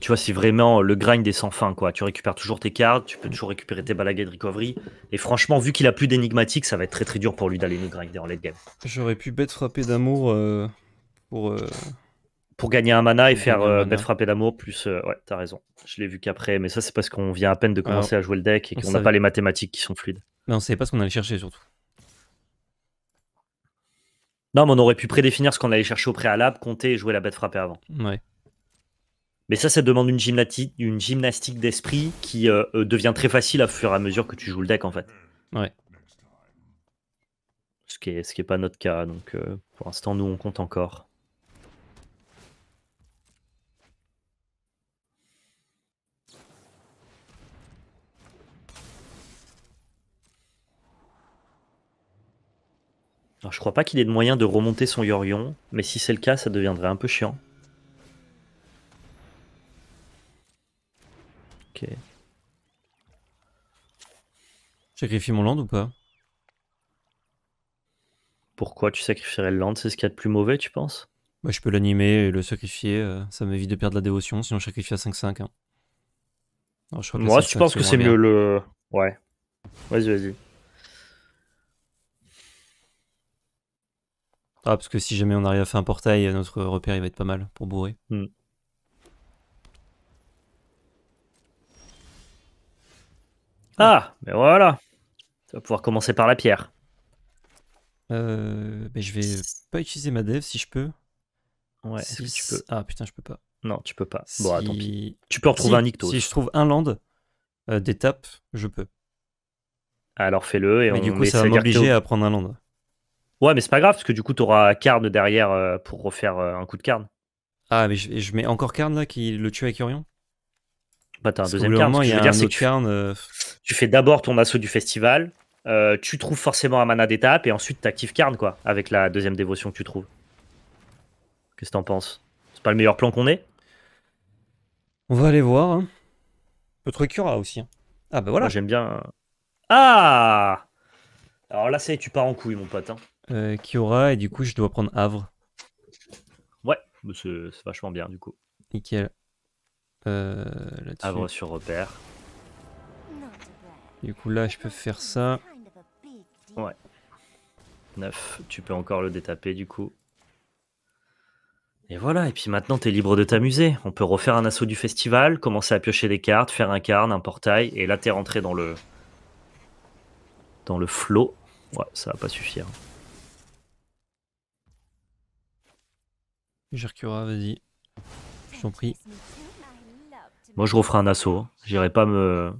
tu vois, si vraiment euh, le grind des sans fin, quoi. Tu récupères toujours tes cartes, tu peux mm. toujours récupérer tes balagues de recovery. Et franchement, vu qu'il a plus d'énigmatique, ça va être très très dur pour lui d'aller nous grinder en late game. J'aurais pu bête frapper d'amour euh, pour. Euh, pour gagner un mana et faire bête frapper d'amour, plus. ouais, t'as raison. Je l'ai vu qu'après, mais ça, c'est parce qu'on vient à peine de commencer à jouer le deck et qu'on n'a pas les mathématiques qui sont fluides. Mais on savait pas ce qu'on allait chercher surtout. Non, mais on aurait pu prédéfinir ce qu'on allait chercher au préalable, compter et jouer la bête frappée avant. Ouais. Mais ça, ça demande une gymnastique, d'esprit qui euh, euh, devient très facile à fur et à mesure que tu joues le deck, en fait. Ouais. Ce qui est, ce qui est pas notre cas, donc euh, pour l'instant, nous, on compte encore. Alors, je crois pas qu'il ait de moyen de remonter son Yorion, mais si c'est le cas, ça deviendrait un peu chiant. Sacrifie mon land ou pas Pourquoi tu sacrifierais le land C'est ce qu'il y a de plus mauvais, tu penses moi bah, Je peux l'animer et le sacrifier. Euh, ça m'évite de perdre la dévotion, si on sacrifie à 5-5. Hein. Moi, je pense que c'est mieux le. Ouais. Vas-y, vas-y. Ah, parce que si jamais on arrive à faire un portail, notre repère il va être pas mal pour bourrer. Hmm. Ah, mais ben voilà. Tu vas pouvoir commencer par la pierre. Euh, mais ben, je vais pas utiliser ma dev si je peux. Ouais, si tu peux. Ah putain, je peux pas. Non, tu peux pas. Bon, ah, tant pis. Tu peux retrouver un Ictos. Si je trouve un land euh, d'étape, je peux. Alors fais-le. et Mais du coup, ça va m'obliger à prendre un land. Ouais, mais c'est pas grave, parce que du coup, tu auras Carne derrière euh, pour refaire euh, un coup de Carne. Ah, mais je, je mets encore Carne là qui le tue avec Orion bah, t'as un deuxième carne. tu fais d'abord ton assaut du festival, euh, tu trouves forcément un mana d'étape, et ensuite t'actives carne, quoi, avec la deuxième dévotion que tu trouves. Qu'est-ce que t'en penses C'est pas le meilleur plan qu'on ait On va aller voir. Hein. peut truc aussi. Hein. Ah, bah voilà. J'aime bien. Euh, ah Alors là, c'est tu pars en couille, mon pote. Hein. Euh, et du coup, je dois prendre Havre. Ouais, c'est vachement bien, du coup. Nickel. Euh, sur repère. Du coup, là, je peux faire ça. Ouais. 9. Tu peux encore le détaper, du coup. Et voilà, et puis maintenant, t'es libre de t'amuser. On peut refaire un assaut du festival, commencer à piocher des cartes, faire un carne, un portail, et là, t'es rentré dans le... dans le flot. Ouais, ça va pas suffire. Gercura, vas-y. Je t'en prie. Moi, je referai un assaut. Hein. J'irai pas me.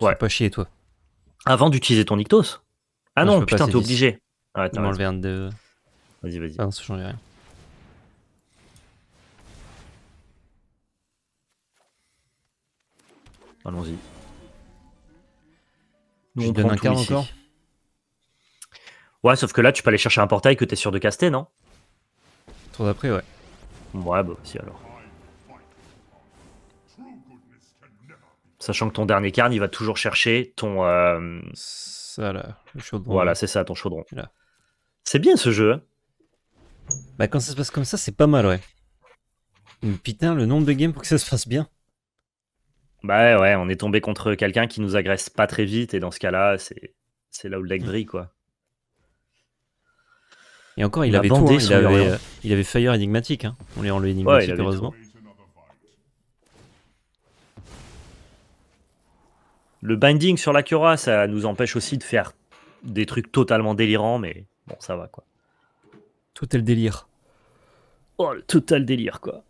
Ouais. pas chier, toi. Avant d'utiliser ton Ictos Ah non, non putain, t'es obligé. Ah ouais, on enlever un de. Vas-y, vas-y. Ah non, ça change rien. Allons-y. Nous, je on donne un ici encore Ouais, sauf que là, tu peux aller chercher un portail que t'es sûr de caster, non Tour d'après, ouais. Ouais, bah, si alors. Sachant que ton dernier carne, il va toujours chercher ton. Euh, ça chaudron. Voilà, c'est ça, ton chaudron. C'est bien ce jeu. Hein. bah, quand ça se passe comme ça, c'est pas mal, ouais. putain, le nombre de games pour que ça se fasse bien. Bah ouais, on est tombé contre quelqu'un qui nous agresse pas très vite, et dans ce cas-là, c'est, c'est là où le deck mm. brille, quoi. Et encore, il, avait hein. euh, il, avait, Fire énigmatique, hein. on l'a enlevé énigmatique, heureusement. Le binding sur la cura ça nous empêche aussi de faire des trucs totalement délirants, mais bon, ça va quoi. Tout est le délire. Oh, le total délire quoi.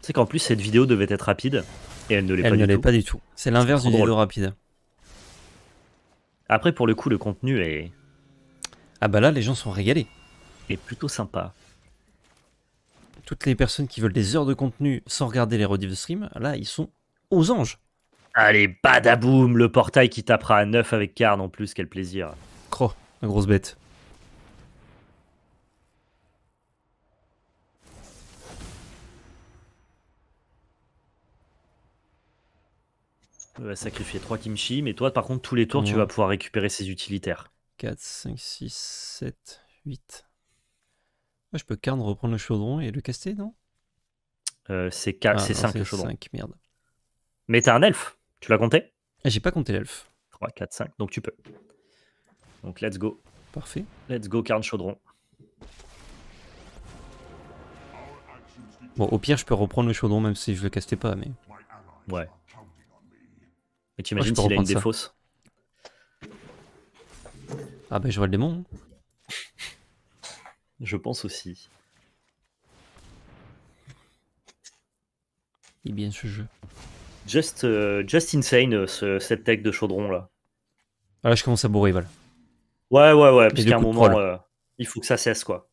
C'est qu'en plus, cette vidéo devait être rapide et elle ne l'est pas, du tout. C'est l'inverse d'une vidéo rapide. Après, pour le coup, le contenu est. Ah bah là, les gens sont régalés. Et plutôt sympa toutes les personnes qui veulent des heures de contenu sans regarder les rediffs de stream, là, ils sont aux anges. Allez, badaboum, le portail qui tapera à 9 avec Karn en plus, quel plaisir. Cro, la grosse bête. On va sacrifier 3 kimchi, mais toi par contre tous les tours tu vas pouvoir récupérer ses utilitaires. 4, 5, 6, 7, 8. Moi, je peux Karn reprendre le chaudron et le caster, non euh, C'est 5 ah, le chaudron. 5, merde. Mais t'as un elfe, tu l'as compté ah, J'ai pas compté l'elfe. 3, 4, 5, donc tu peux. Donc let's go. Parfait. Let's go Karn chaudron. Bon, au pire, je peux reprendre le chaudron même si je le castais pas, mais. Ouais. Mais t'imagines s'il a une défausse Ah, bah, vois le démon. Je pense aussi. Et bien ce jeu. Just, euh, just insane, euh, ce, cette tech de chaudron là. Ah là, je commence à bourrer, voilà. Ouais, ouais, ouais, puisqu'à un moment, euh, il faut que ça cesse quoi.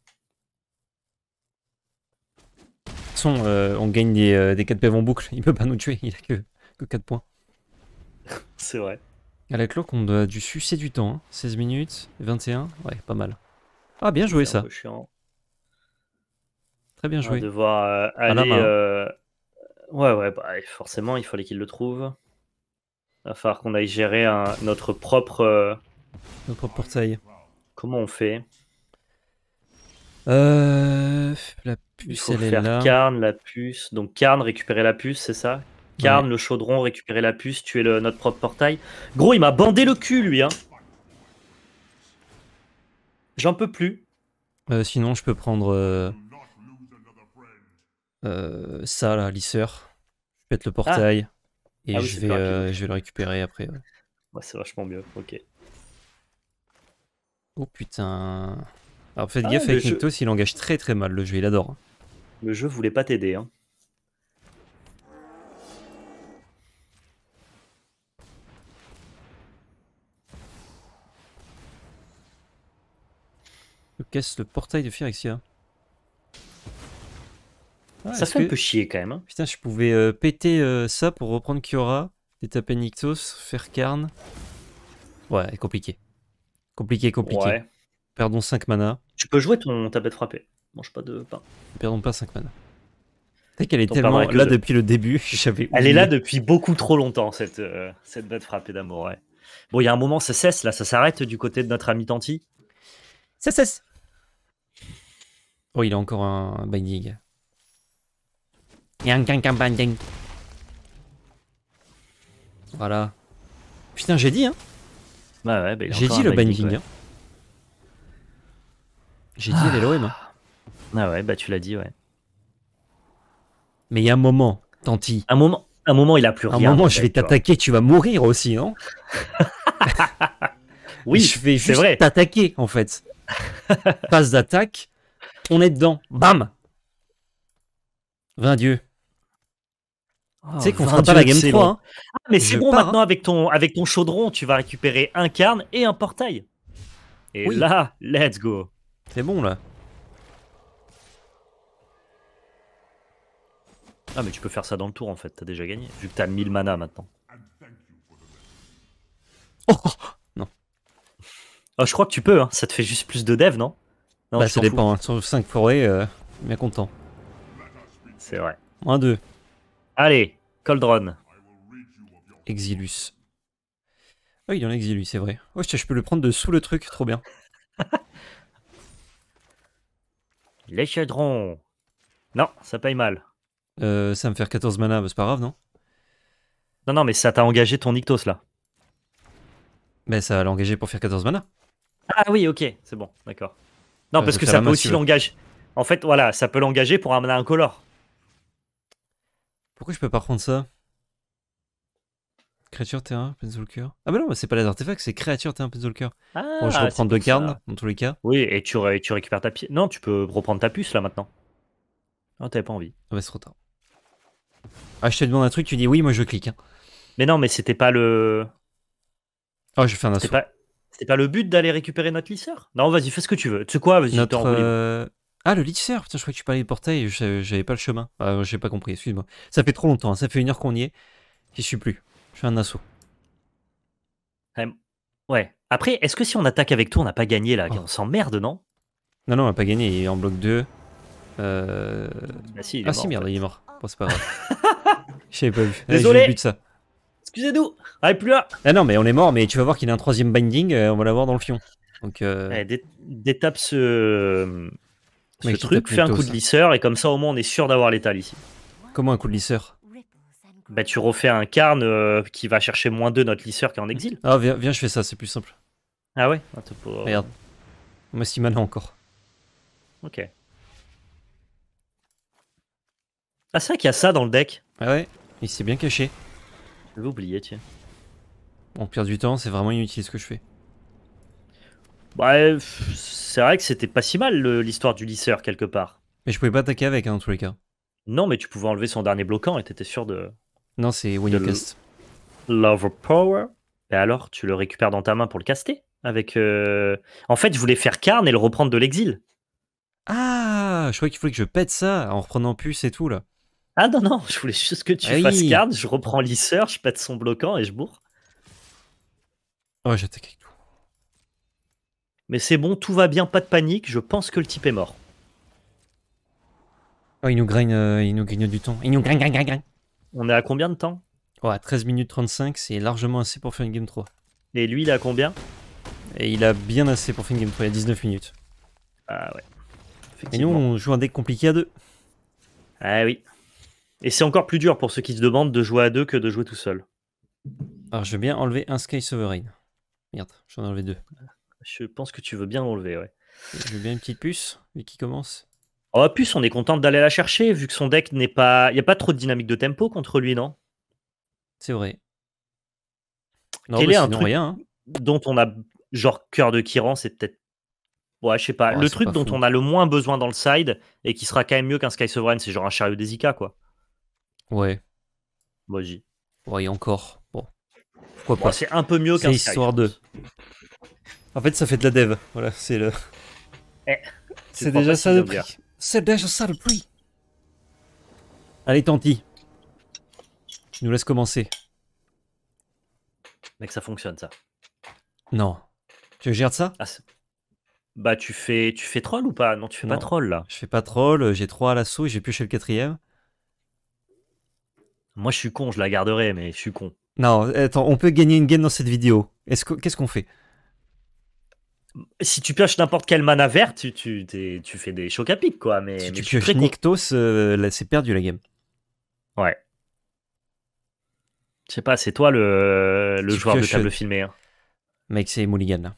De toute façon, on gagne des, des 4 pèves en boucle, il peut pas nous tuer, il a que, que 4 points. C'est vrai. À la cloque, on a du sucer du temps, hein. 16 minutes, 21, ouais, pas mal. Ah, bien joué ça. Très bien joué. On devoir euh, aller. Euh, ouais, ouais, bah, forcément, il fallait qu'il le trouve. Il va falloir qu'on aille gérer un... notre propre. Euh, notre propre portail. Comment on fait La puce, elle est la puce. Donc, Carne, récupérer la puce, c'est ça Carne, le chaudron, récupérer la puce, tuer le... notre propre portail. Gros, il m'a bandé le cul, lui, hein J'en peux plus. Euh, sinon, je peux prendre euh, euh, ça, la lisseur. Je pète le portail ah. et ah je, vais, je vais le récupérer après. c'est vachement mieux, ok. Oh putain. Alors faites ah, gaffe avec jeu... il engage très très mal le jeu, il adore. Hein. Le jeu voulait pas t'aider. Hein. casse le portail de Phyrexia. ça fait un peu chier quand même. Hein. Putain, je pouvais euh, péter euh, ça pour reprendre Kiora, détaper Nyctos, faire Karn. Ouais, compliqué. Compliqué, compliqué. Perdons 5 mana. Tu peux jouer ton tapette frappée. Mange pas de pain. Perdons pas 5 mana. qu'elle est tellement là depuis le début. Elle est là depuis beaucoup trop longtemps, cette, euh, cette bête frappée d'amour. Ouais. Bon, il y a un moment, ça cesse là, ça s'arrête du côté de notre ami Tanti. Ça cesse Oh, il a encore un binding. Et un gank, un binding. Voilà. Putain, j'ai dit, hein. Bah ouais, hein. J'ai dit le binding. J'ai ah. dit l'LOM. Hein. Ah ouais, bah tu l'as dit, ouais. Mais il y a un moment, Tanti. Un moment, un moment, il a plus rien. Un moment, je vais t'attaquer, tu vas mourir aussi, non hein. Oui, je vais juste t'attaquer, en fait. Passe d'attaque, on est dedans. Bam Vin Dieu. Oh, tu sais qu'on fera pas la game 3. Hein. Ah, mais c'est bon, hein. maintenant avec, ton, avec ton chaudron, tu vas récupérer un carne et un portail. Et là, let's go. C'est bon là. Ah, mais tu peux faire ça dans le tour en fait, t'as déjà gagné. Vu que t'as 1000 mana maintenant. Oh, oh, oh. Non. Oh, je crois que tu peux, hein. ça te fait juste plus de dev, non bah, ça dépend. Hein. Sur 5 forêts, euh, bien content. C'est vrai. Moins 2. Allez, Coldron. Exilus. Oui, oh, ah, il y en a exilus, c'est vrai. Oh, je peux le prendre de sous le truc, trop bien. L'échadron. Non, ça paye mal. Euh, ça va me faire 14 mana, bah, c'est pas grave, non Non, non, mais ça t'a engagé ton Ictos, là. Mais bah, ça va l'engager pour faire 14 mana. Ah oui, ok, c'est bon, d'accord. Non, parce que ça peut aussi l'engager. En fait, voilà, ça peut l'engager pour amener un color. Pourquoi je peux pas reprendre ça Créature T1, cœur. Ah bah non, c'est pas les artefacts, c'est créature T1, Penzulker. Ah, bon, je reprends deux cartes, dans tous les cas. Oui, et tu, récupères ta pièce. Non, tu peux reprendre ta puce là maintenant. Non, t'avais pas envie. Ah bah c'est trop tard. Ah, je te demande un truc, tu dis oui, moi je clique. Hein. Mais non, mais c'était pas le. Oh, je fais un assaut. C'était pas le but d'aller récupérer notre lisseur Non, vas-y, fais ce que tu veux. Tu sais quoi Vas-y, notre, euh, Ah, le lisseur Putain, je crois que tu parlais du portail, j'avais pas le chemin. Ah, j'ai pas compris, excuse-moi. Ça fait trop longtemps, hein, ça fait une heure qu'on y est. J'y suis plus. Je fais un assaut. Ouais. Après, est-ce que si on attaque avec tout, on n'a pas gagné là oh. On s'emmerde, non Non, non, on a pas gagné. Il est en bloc 2. Euh, bah ah, si, merde, il est mort. Bon, c'est pas grave. J'avais pas vu. Désolé. le but, ça. Excusez-nous allez ah, plus là Ah non, mais on est mort, mais tu vas voir qu'il a un troisième binding, euh, on va l'avoir dans le fion. Donc, euh... Eh, détape ce, ce truc, fais un coup de lisseur, et comme ça, au moins, on est sûr d'avoir l'étal ici. Comment un coup de lisseur Bah, tu refais un carne euh, qui va chercher moins deux notre lisseur qui est en exil. Ah, viens, viens je fais ça, c'est plus simple. Ah ouais ah, pour... Regarde. Moi, si encore. Ok. Ah, c'est vrai qu'il y a ça dans le deck. Ah ouais, il s'est bien caché. J'avais oublié, tiens. on pire du temps, c'est vraiment inutile ce que je fais. Bref, bah, c'est vrai que c'était pas si mal l'histoire du lisseur quelque part. Mais je pouvais pas attaquer avec, hein, tous les cas. Non, mais tu pouvais enlever son dernier bloquant et t'étais sûr de. Non, c'est Cast. Love Power. Et alors, tu le récupères dans ta main pour le caster avec. Euh, en fait, je voulais faire Karn et le reprendre de l'exil. Ah, je croyais qu'il fallait que je pète ça en reprenant puce et tout là. Ah non, non, je voulais juste que tu ah fasses garde, je reprends lisseur, je pète son bloquant et je bourre. Ouais, oh, j'attaque avec tout. Mais c'est bon, tout va bien, pas de panique, je pense que le type est mort. Oh, il nous graine, euh, il nous grigne du temps. Il nous graine, graine, graine, On est à combien de temps Ouais, 13 minutes 35, c'est largement assez pour faire une game 3. Et lui, il a combien Et il a bien assez pour faire une game 3, il a 19 minutes. Ah ouais. Et nous, on joue un deck compliqué à deux. Ah oui, et c'est encore plus dur pour ceux qui se demandent de jouer à deux que de jouer tout seul. Alors, je veux bien enlever un Sky Sovereign. Merde, j'en ai enlevé deux. Je pense que tu veux bien enlever, ouais. Je veux bien une petite puce, mais qui commence Oh, puce, on est content d'aller la chercher, vu que son deck n'est pas. Il n'y a pas trop de dynamique de tempo contre lui, non C'est vrai. Non, Quel est un truc hein. dont on a. Genre, cœur de Kiran, c'est peut-être. Ouais, je sais pas. le truc dont on a le moins besoin dans le side et qui sera quand même mieux qu'un Sky Sovereign, c'est genre un chariot des quoi. Ouais. j'y. Ouais, encore. Bon. Pourquoi pas. C'est un peu mieux qu'un C'est histoire de. En fait, ça fait de la dev. Voilà, c'est le. Eh, c'est déjà ça le prix. C'est déjà ça le prix. Allez, Tanti. Tu nous laisses commencer. Mec, ça fonctionne, ça. Non. Tu gères ça ah, Bah, tu fais, tu fais troll ou pas Non, tu fais pas troll, là. Je fais pas troll, euh, j'ai trois à l'assaut et j'ai pioché le quatrième. Moi, je suis con, je la garderai, mais je suis con. Non, attends, on peut gagner une game dans cette vidéo. Qu'est-ce qu'on fait si tu pioches n'importe quel mana vert, tu, tu fais des chocs à pic, quoi. Mais, si tu pioches Niktos, euh, c'est perdu la game. Ouais. Je sais pas, c'est toi le, le joueur de table filmé. Hein. Mec, c'est Mulligan là.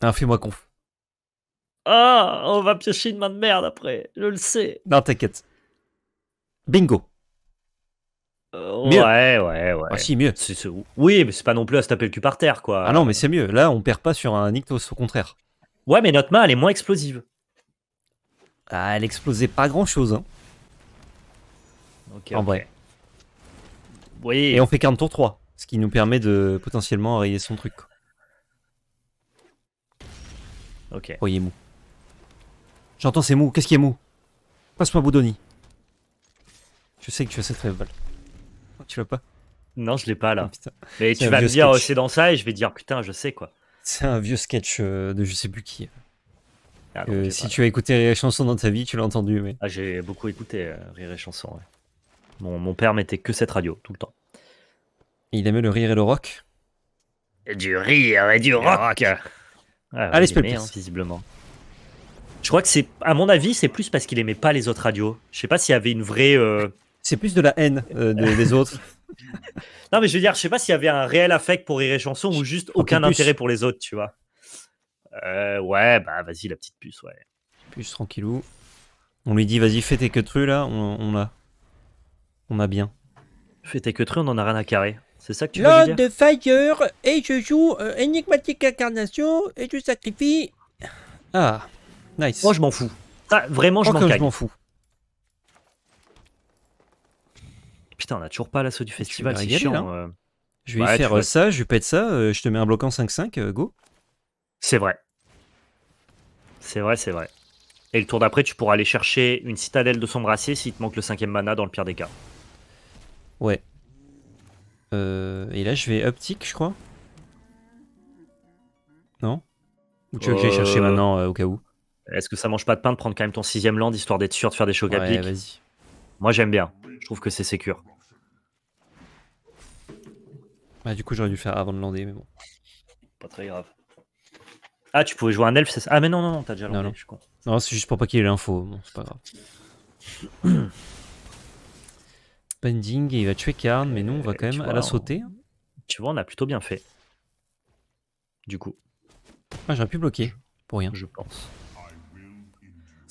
Ah, fais-moi conf. Ah, on va piocher une main de merde après, je le sais. Non, t'inquiète. Bingo. Euh, ouais, ouais, ouais. Ah si, mieux. Oui, mais c'est pas non plus à se taper le cul par terre, quoi. Ah non, mais c'est mieux. Là, on perd pas sur un Ictos, au contraire. Ouais, mais notre main, elle est moins explosive. Ah, elle explosait pas grand-chose, hein. en vrai. Oui. Et on fait qu'un tour 3, ce qui nous permet de potentiellement rayer son truc. Ok. Voyez-moi. J'entends c'est mou. Qu'est-ce qui est mou Passe-moi Boudoni. Je sais que tu as cette rêve Tu l'as pas Non, je l'ai pas là. Ah, mais tu vas me dire c'est dans ça et je vais dire putain, je sais quoi. C'est un vieux sketch euh, de je sais plus qui. Ah, euh, si bah. tu as écouté Rire et Chanson dans ta vie, tu l'as entendu. Mais... Ah, j'ai beaucoup écouté euh, Rire et Chanson. Ouais. Mon, père mettait que cette radio tout le temps. Il aimait le rire et le rock Du rire et du rock, Allez, spell hein, visiblement. Je crois que c'est, à mon avis, c'est plus parce qu'il aimait pas les autres radios. Je sais pas s'il y avait une vraie. Euh, c'est plus de la haine euh, des autres. Non, mais je veux dire, je sais pas s'il y avait un réel affect pour Rire Chanson ou juste aucun intérêt pour les autres, tu vois. Euh, ouais, bah vas-y, la petite puce, ouais. puce tranquillou. On lui dit, vas-y, fais tes que trucs là, on, a. On a bien. Fais tes que trucs, on en a rien à carrer. C'est ça que tu veux dire de Fire et je joue euh, enigmatique incarnation et je sacrifie. Ah, Nice. Moi, je m'en fous. Ah, vraiment, je oh, m'en fous. Putain, on a toujours pas l'assaut du festival, c'est chiant. Hein. Hein. Je vais bah, faire euh, ça, je vais pète ça, euh, je te mets un bloc en 5-5, euh, go. C'est vrai. C'est vrai, c'est vrai. Et le tour d'après, tu pourras aller chercher une citadelle de sombracier si s'il te manque le cinquième mana dans le pire des cas. Ouais. et là, je vais optique je crois. Non Ou tu veux que j'aille chercher maintenant au cas où est-ce que ça mange pas de pain de prendre quand même ton sixième land histoire d'être sûr de faire des chocs ouais, vas-y. Moi j'aime bien. Je trouve que c'est sécure. Bah du coup j'aurais dû faire avant de lander mais bon. Pas très grave. Ah tu pouvais jouer un elf, Ah mais non non non t'as déjà landé, non, je suis Non c'est juste pour pas qu'il ait l'info, bon c'est pas grave. Bending et il va tuer Karn mais nous on va quand même à la sauter. Tu vois on a plutôt bien fait. Du coup. Ah, j'aurais pu bloquer, pour rien. Je pense.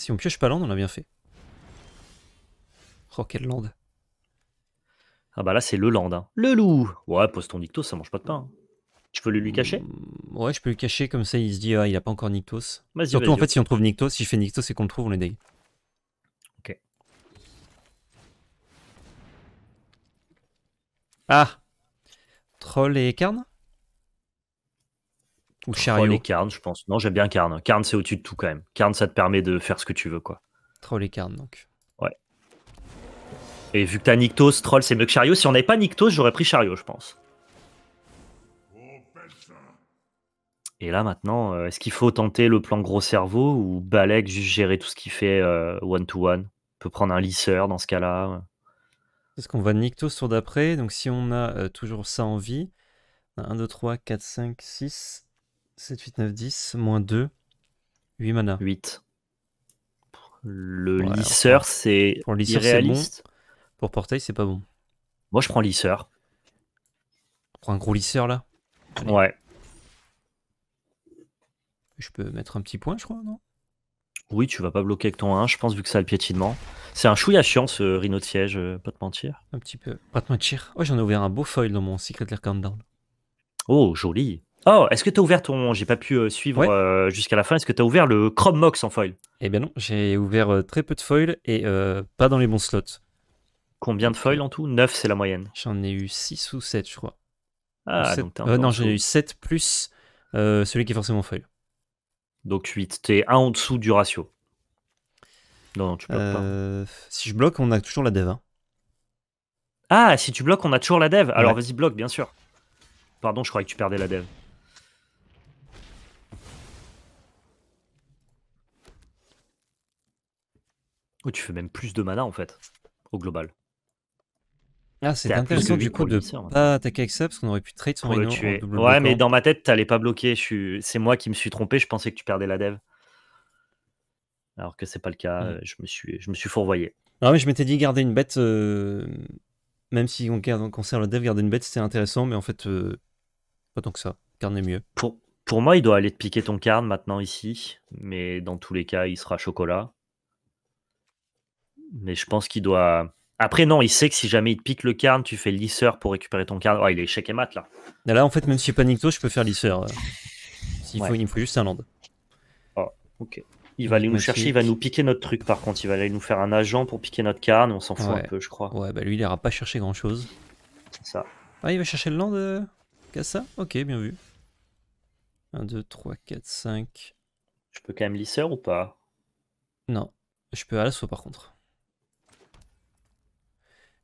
Si on pioche pas land, on a bien fait. Oh, Ah bah là, c'est le land. Hein. Le loup Ouais, pose ton Nictos, ça mange pas de pain. Tu peux le lui cacher mmh, Ouais, je peux lui cacher, comme ça il se dit, ah, il a pas encore Nictos. Surtout en fait, si on trouve Nictos, si je fais Nictos et qu'on le trouve, on les deg. Ok. Ah Troll et Carne ou chariot. les Karn, je pense. Non, j'aime bien Karn. Karn, c'est au-dessus de tout quand même. Karn, ça te permet de faire ce que tu veux, quoi. Troll et Karn, donc. Ouais. Et vu que t'as Nyctos, Troll, c'est mieux que chariot. Si on n'avait pas Nyctos, j'aurais pris chariot, je pense. Et là, maintenant, euh, est-ce qu'il faut tenter le plan gros cerveau ou Balek juste gérer tout ce qui fait euh, one-to-one On peut prendre un lisseur dans ce cas-là. est ce qu'on va Nyctos sur d'après. Donc, si on a euh, toujours ça en vie, 1, 2, 3, 4, 5, 6, 7, 8, 9, 10, moins 2, 8 mana. 8. Le lisseur, c'est pour irréaliste. Pour portail, c'est pas bon. Moi, je prends lisseur. On prend un gros lisseur là Ouais. Je peux mettre un petit point, je crois, non Oui, tu vas pas bloquer avec ton 1, je pense, vu que ça a le piétinement. C'est un chouïa chiant ce rhino de siège, euh, pas de mentir. Un petit peu, pas de mentir. Oh, j'en ai ouvert un beau foil dans mon Secret Lair Countdown. Oh, joli Oh, est-ce que tu as ouvert ton. J'ai pas pu euh, suivre euh, jusqu'à la fin. Est-ce que tu as ouvert le Chrome Mox en foil Eh bien non, j'ai ouvert euh, très peu de foil et pas dans les bons slots. Combien de foil en tout 9, c'est la moyenne. J'en ai eu 6 ou 7, je crois. Ah, Non, j'en ai eu 7 plus celui qui est forcément foil. Donc 8. T'es un en dessous du ratio. Non, non, tu bloques pas. Si je bloque, on a toujours la dev. Hein. Ah, si tu bloques, on a toujours la dev. Alors vas-y, bloque, bien sûr. Pardon, je croyais que tu perdais la dev. tu fais même plus de mana en fait, au global. Ah, c'est intéressant du coup de hein. pas attaquer avec ça parce qu'on aurait pu trade son Ouais, mais dans ma tête, t'allais pas bloquer. Suis... C'est moi qui me suis trompé. Je pensais que tu perdais la dev. Alors que c'est pas le cas. Euh, je, me suis... je me suis fourvoyé. Non, ah mais je m'étais dit garder une bête. Euh, même si on conserve la dev, garder une bête c'était intéressant, mais en fait, euh, pas tant que ça. Carne est mieux. Pour... Pour moi, il doit aller te piquer ton carne maintenant ici. Mais dans tous les cas, il sera chocolat mais je pense qu'il doit. Après, non, il sait que si jamais il te pique le carne, tu fais lisseur pour récupérer ton carne. Oh, il est échec et mat là. Là, en fait, même si Panicto, je peux faire lisseur. Euh. Il, faut, il me faut juste un land. Oh, ok. Il va aller nous chercher, il va nous piquer notre truc par contre. Il va aller nous faire un agent pour piquer notre carne, on s'en fout un peu, je crois. Ouais, bah lui, il ira pas chercher grand chose. ça. Ah, il va chercher le land, euh... ça Ok, bien vu. 1, 2, 3, 4, 5. Je peux quand même lisseur ou pas Non. Je peux à la par contre.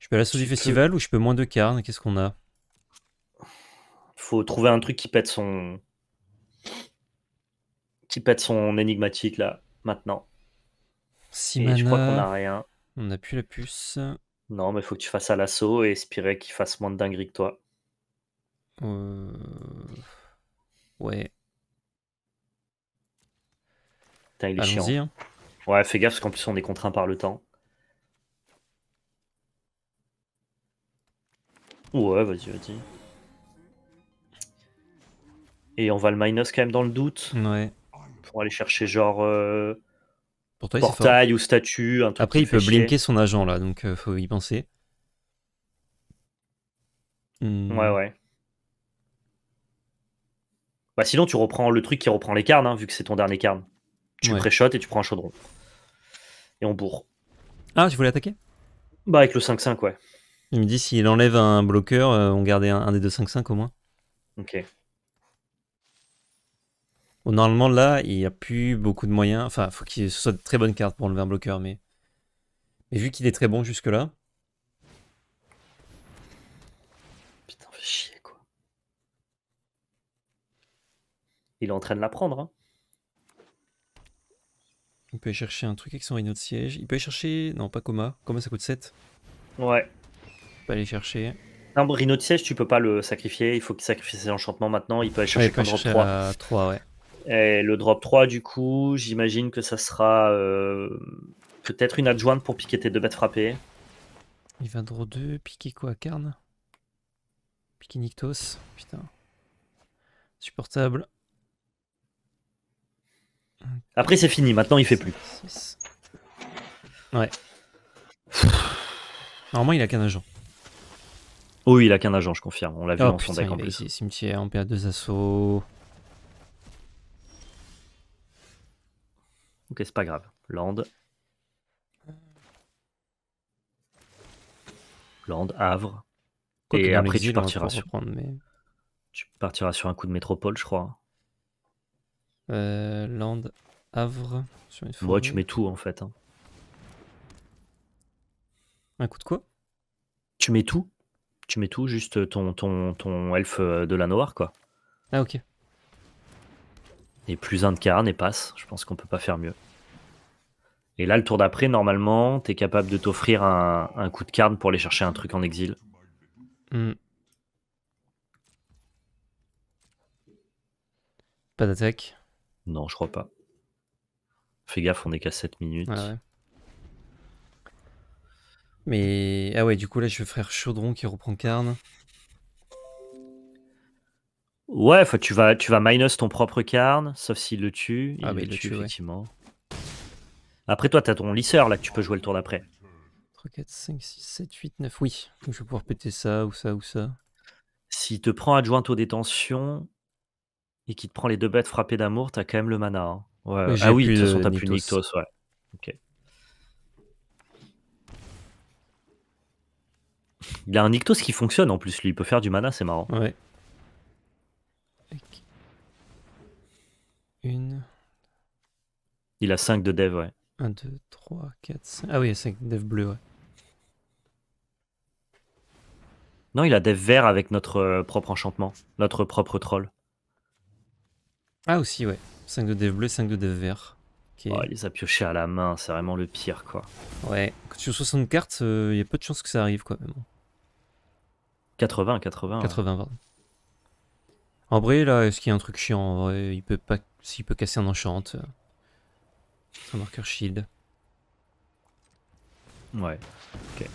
Je peux à l'assaut du festival ou je peux moins de carnes Qu'est-ce qu'on a Faut trouver un truc qui pète son. qui pète son énigmatique là, maintenant. Si je crois qu'on a rien. On a plus la puce. Non, mais faut que tu fasses à l'assaut et espérer qu'il fasse moins de dingueries que toi. Euh, ouais. Putain, il est chiant. Hein. Ouais, fais gaffe parce qu'en plus on est contraint par le temps. Ouais, vas-y, vas-y. Et on va le minus quand même dans le doute. Ouais. Pour aller chercher genre euh, pour portail ou statue. Un truc Après, il peut blinker son agent là, donc il euh, faut y penser. Hmm. Ouais, ouais. Bah, sinon, tu reprends le truc qui reprend les carnes, hein, vu que c'est ton dernier carne. Tu pré-shot et tu prends un chaudron. Et on bourre. Ah, tu voulais attaquer Bah, avec le 5-5, ouais. Il me dit s'il enlève un bloqueur, euh, on gardait un, des 2-5-5 au moins. Ok. normalement, là, il n'y a plus beaucoup de moyens. Enfin, faut qu'il soit de très bonnes cartes pour enlever un bloqueur, mais. Mais vu qu'il est très bon jusque-là. Putain, fais chier, quoi. Il est en train de la prendre, hein. Il peut aller chercher un truc avec son rhino de siège. Il peut aller chercher. Non, pas coma. Coma, ça coûte 7. Ouais pas aller chercher. un Rhino de siège, tu peux pas le sacrifier. Il faut qu'il sacrifie ses enchantements maintenant. Il peut aller chercher ouais, drop 3. Et le drop 3, du coup, j'imagine que ça sera euh, peut-être une adjointe pour piquer tes deux bêtes frappées. Il va drop 2, piquer quoi Carne Piquer Nictos Putain. Supportable. Après, c'est fini. Maintenant, il fait plus. Ouais. Normalement, il a qu'un agent. Oh oui, il a qu'un agent, je confirme. On l'a vu en oh, putain, son deck en plus. cimetière en période de assauts. Ok, c'est pas grave. Land. Land, Havre. et après, tu partiras, sur... tu partiras sur un coup de métropole, je crois. Euh, Land, Havre. Sur ouais, tu mets tout en fait. Hein. Un coup de quoi Tu mets tout tu mets tout, juste ton, ton, ton elfe euh, de la noire, quoi. Ah, ok. Et plus un de carne et passe. Je pense qu'on peut pas faire mieux. Et là, le tour d'après, normalement, t'es capable de t'offrir un, coup de carne pour aller chercher un truc en exil. Hmm. Pas d'attaque Non, je crois pas. Fais gaffe, on est qu'à 7 minutes. Mais. Ah ouais, du coup, là, je vais faire Chaudron qui reprend Karn Ouais, faut, tu, vas, tu vas minus ton propre Karn sauf s'il le tue. Ah bah, il le, tue, effectivement. Après, toi, t'as ton lisseur là que tu peux jouer le tour d'après. 3, 4, 5, 6, 7, 8, 9. Oui, donc je vais pouvoir péter ça ou ça ou ça. S'il te prend adjointe aux détentions et qu'il te prend les deux bêtes frappées d'amour, t'as quand même le mana. Hein. Ouais. ah oui, de toute façon, t'as plus Nictos, ouais. Ok. Il a un Nyctos qui fonctionne en plus, lui. Il peut faire du mana, c'est marrant. Ouais. Une. Il a 5 de dev, ouais. 1, 2, 3, 4, 5. Ah oui, il a 5 dev bleu, ouais. Non, il a dev vert avec notre euh, propre enchantement, notre propre troll. Ah aussi, ouais. 5 de dev bleu, 5 de dev vert. Oh, il les a piochés à la main, c'est vraiment le pire, quoi. Ouais, quand tu as 60 cartes, euh, il y a peu de chances que ça arrive, quoi. même 80, 80. 80, En vrai, là, est-ce qu'il y a un truc chiant En vrai, il peut pas. S'il peut casser un enchant. Euh, un marqueur shield. Ouais. Ok.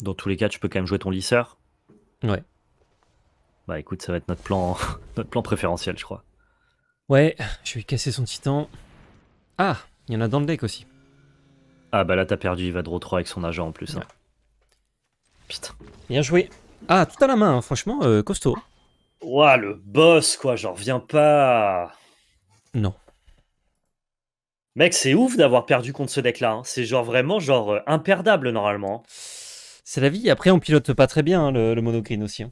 Dans tous les cas, tu peux quand même jouer ton lisseur. Ouais. Bah écoute, ça va être notre plan, notre plan préférentiel, je crois. Ouais, je vais casser son titan. Ah, il y en a dans le deck aussi. Ah bah là, t'as perdu, il va de 3 avec son agent en plus. Hein. Ouais. Bien joué. Ah, tout à la main, hein, franchement, euh, costaud. Ouah, le boss, quoi, j'en reviens pas. Non. Mec, c'est ouf d'avoir perdu contre ce deck-là. Hein. C'est genre vraiment genre euh, imperdable normalement. C'est la vie. Après, on pilote pas très bien hein, le, le aussi.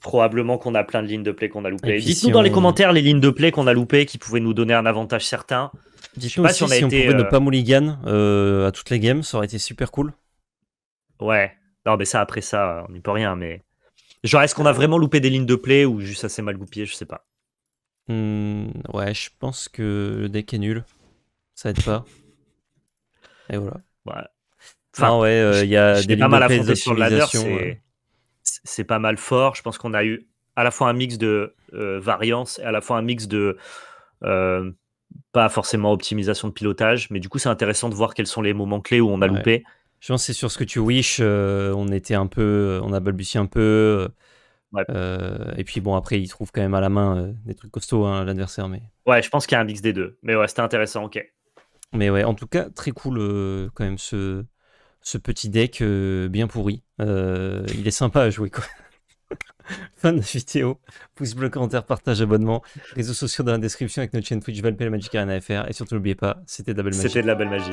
Probablement qu'on a plein de lignes de play qu'on a loupées. Dites-nous dans les commentaires les lignes de play qu'on a loupées qui pouvaient nous donner un avantage certain. Dites-nous si, on, si on pouvait ne euh, pas mulligan à toutes les games, ça aurait été super cool. Ouais, mais ça, après ça, on n'y peut rien. Mais genre, est-ce qu'on a vraiment loupé des lignes de play ou juste assez mal goupillé Je sais pas. Hmm, ouais, je pense que le deck est nul. Ça aide pas. Et voilà. Enfin, ouais, euh, il y a des lignes C'est pas mal fort. Je pense qu'on a eu à la fois un mix de euh, variance et à la fois un mix de euh, pas forcément optimisation de pilotage, mais du coup c'est intéressant de voir quels sont les moments clés où on a loupé je pense que c'est sur ce que tu wish. Euh, on était un peu, euh, on a balbutié un peu. Euh, et puis bon, après, il trouve quand même à la main des trucs costauds, hein, l'adversaire. Mais... Ouais, je pense qu'il y a un mix des deux. Mais ouais, c'était intéressant, ok. Mais ouais, en tout cas, très cool quand même ce, ce petit deck bien pourri. il est sympa à jouer, quoi. fin de vidéo. Pouce bleu, commentaire, partage, abonnement. Réseaux sociaux dans la description avec notre chaîne Twitch, Valpel, Magic Arena FR. Et surtout, n'oubliez pas, c'était de la belle magie. C'était de la belle magie.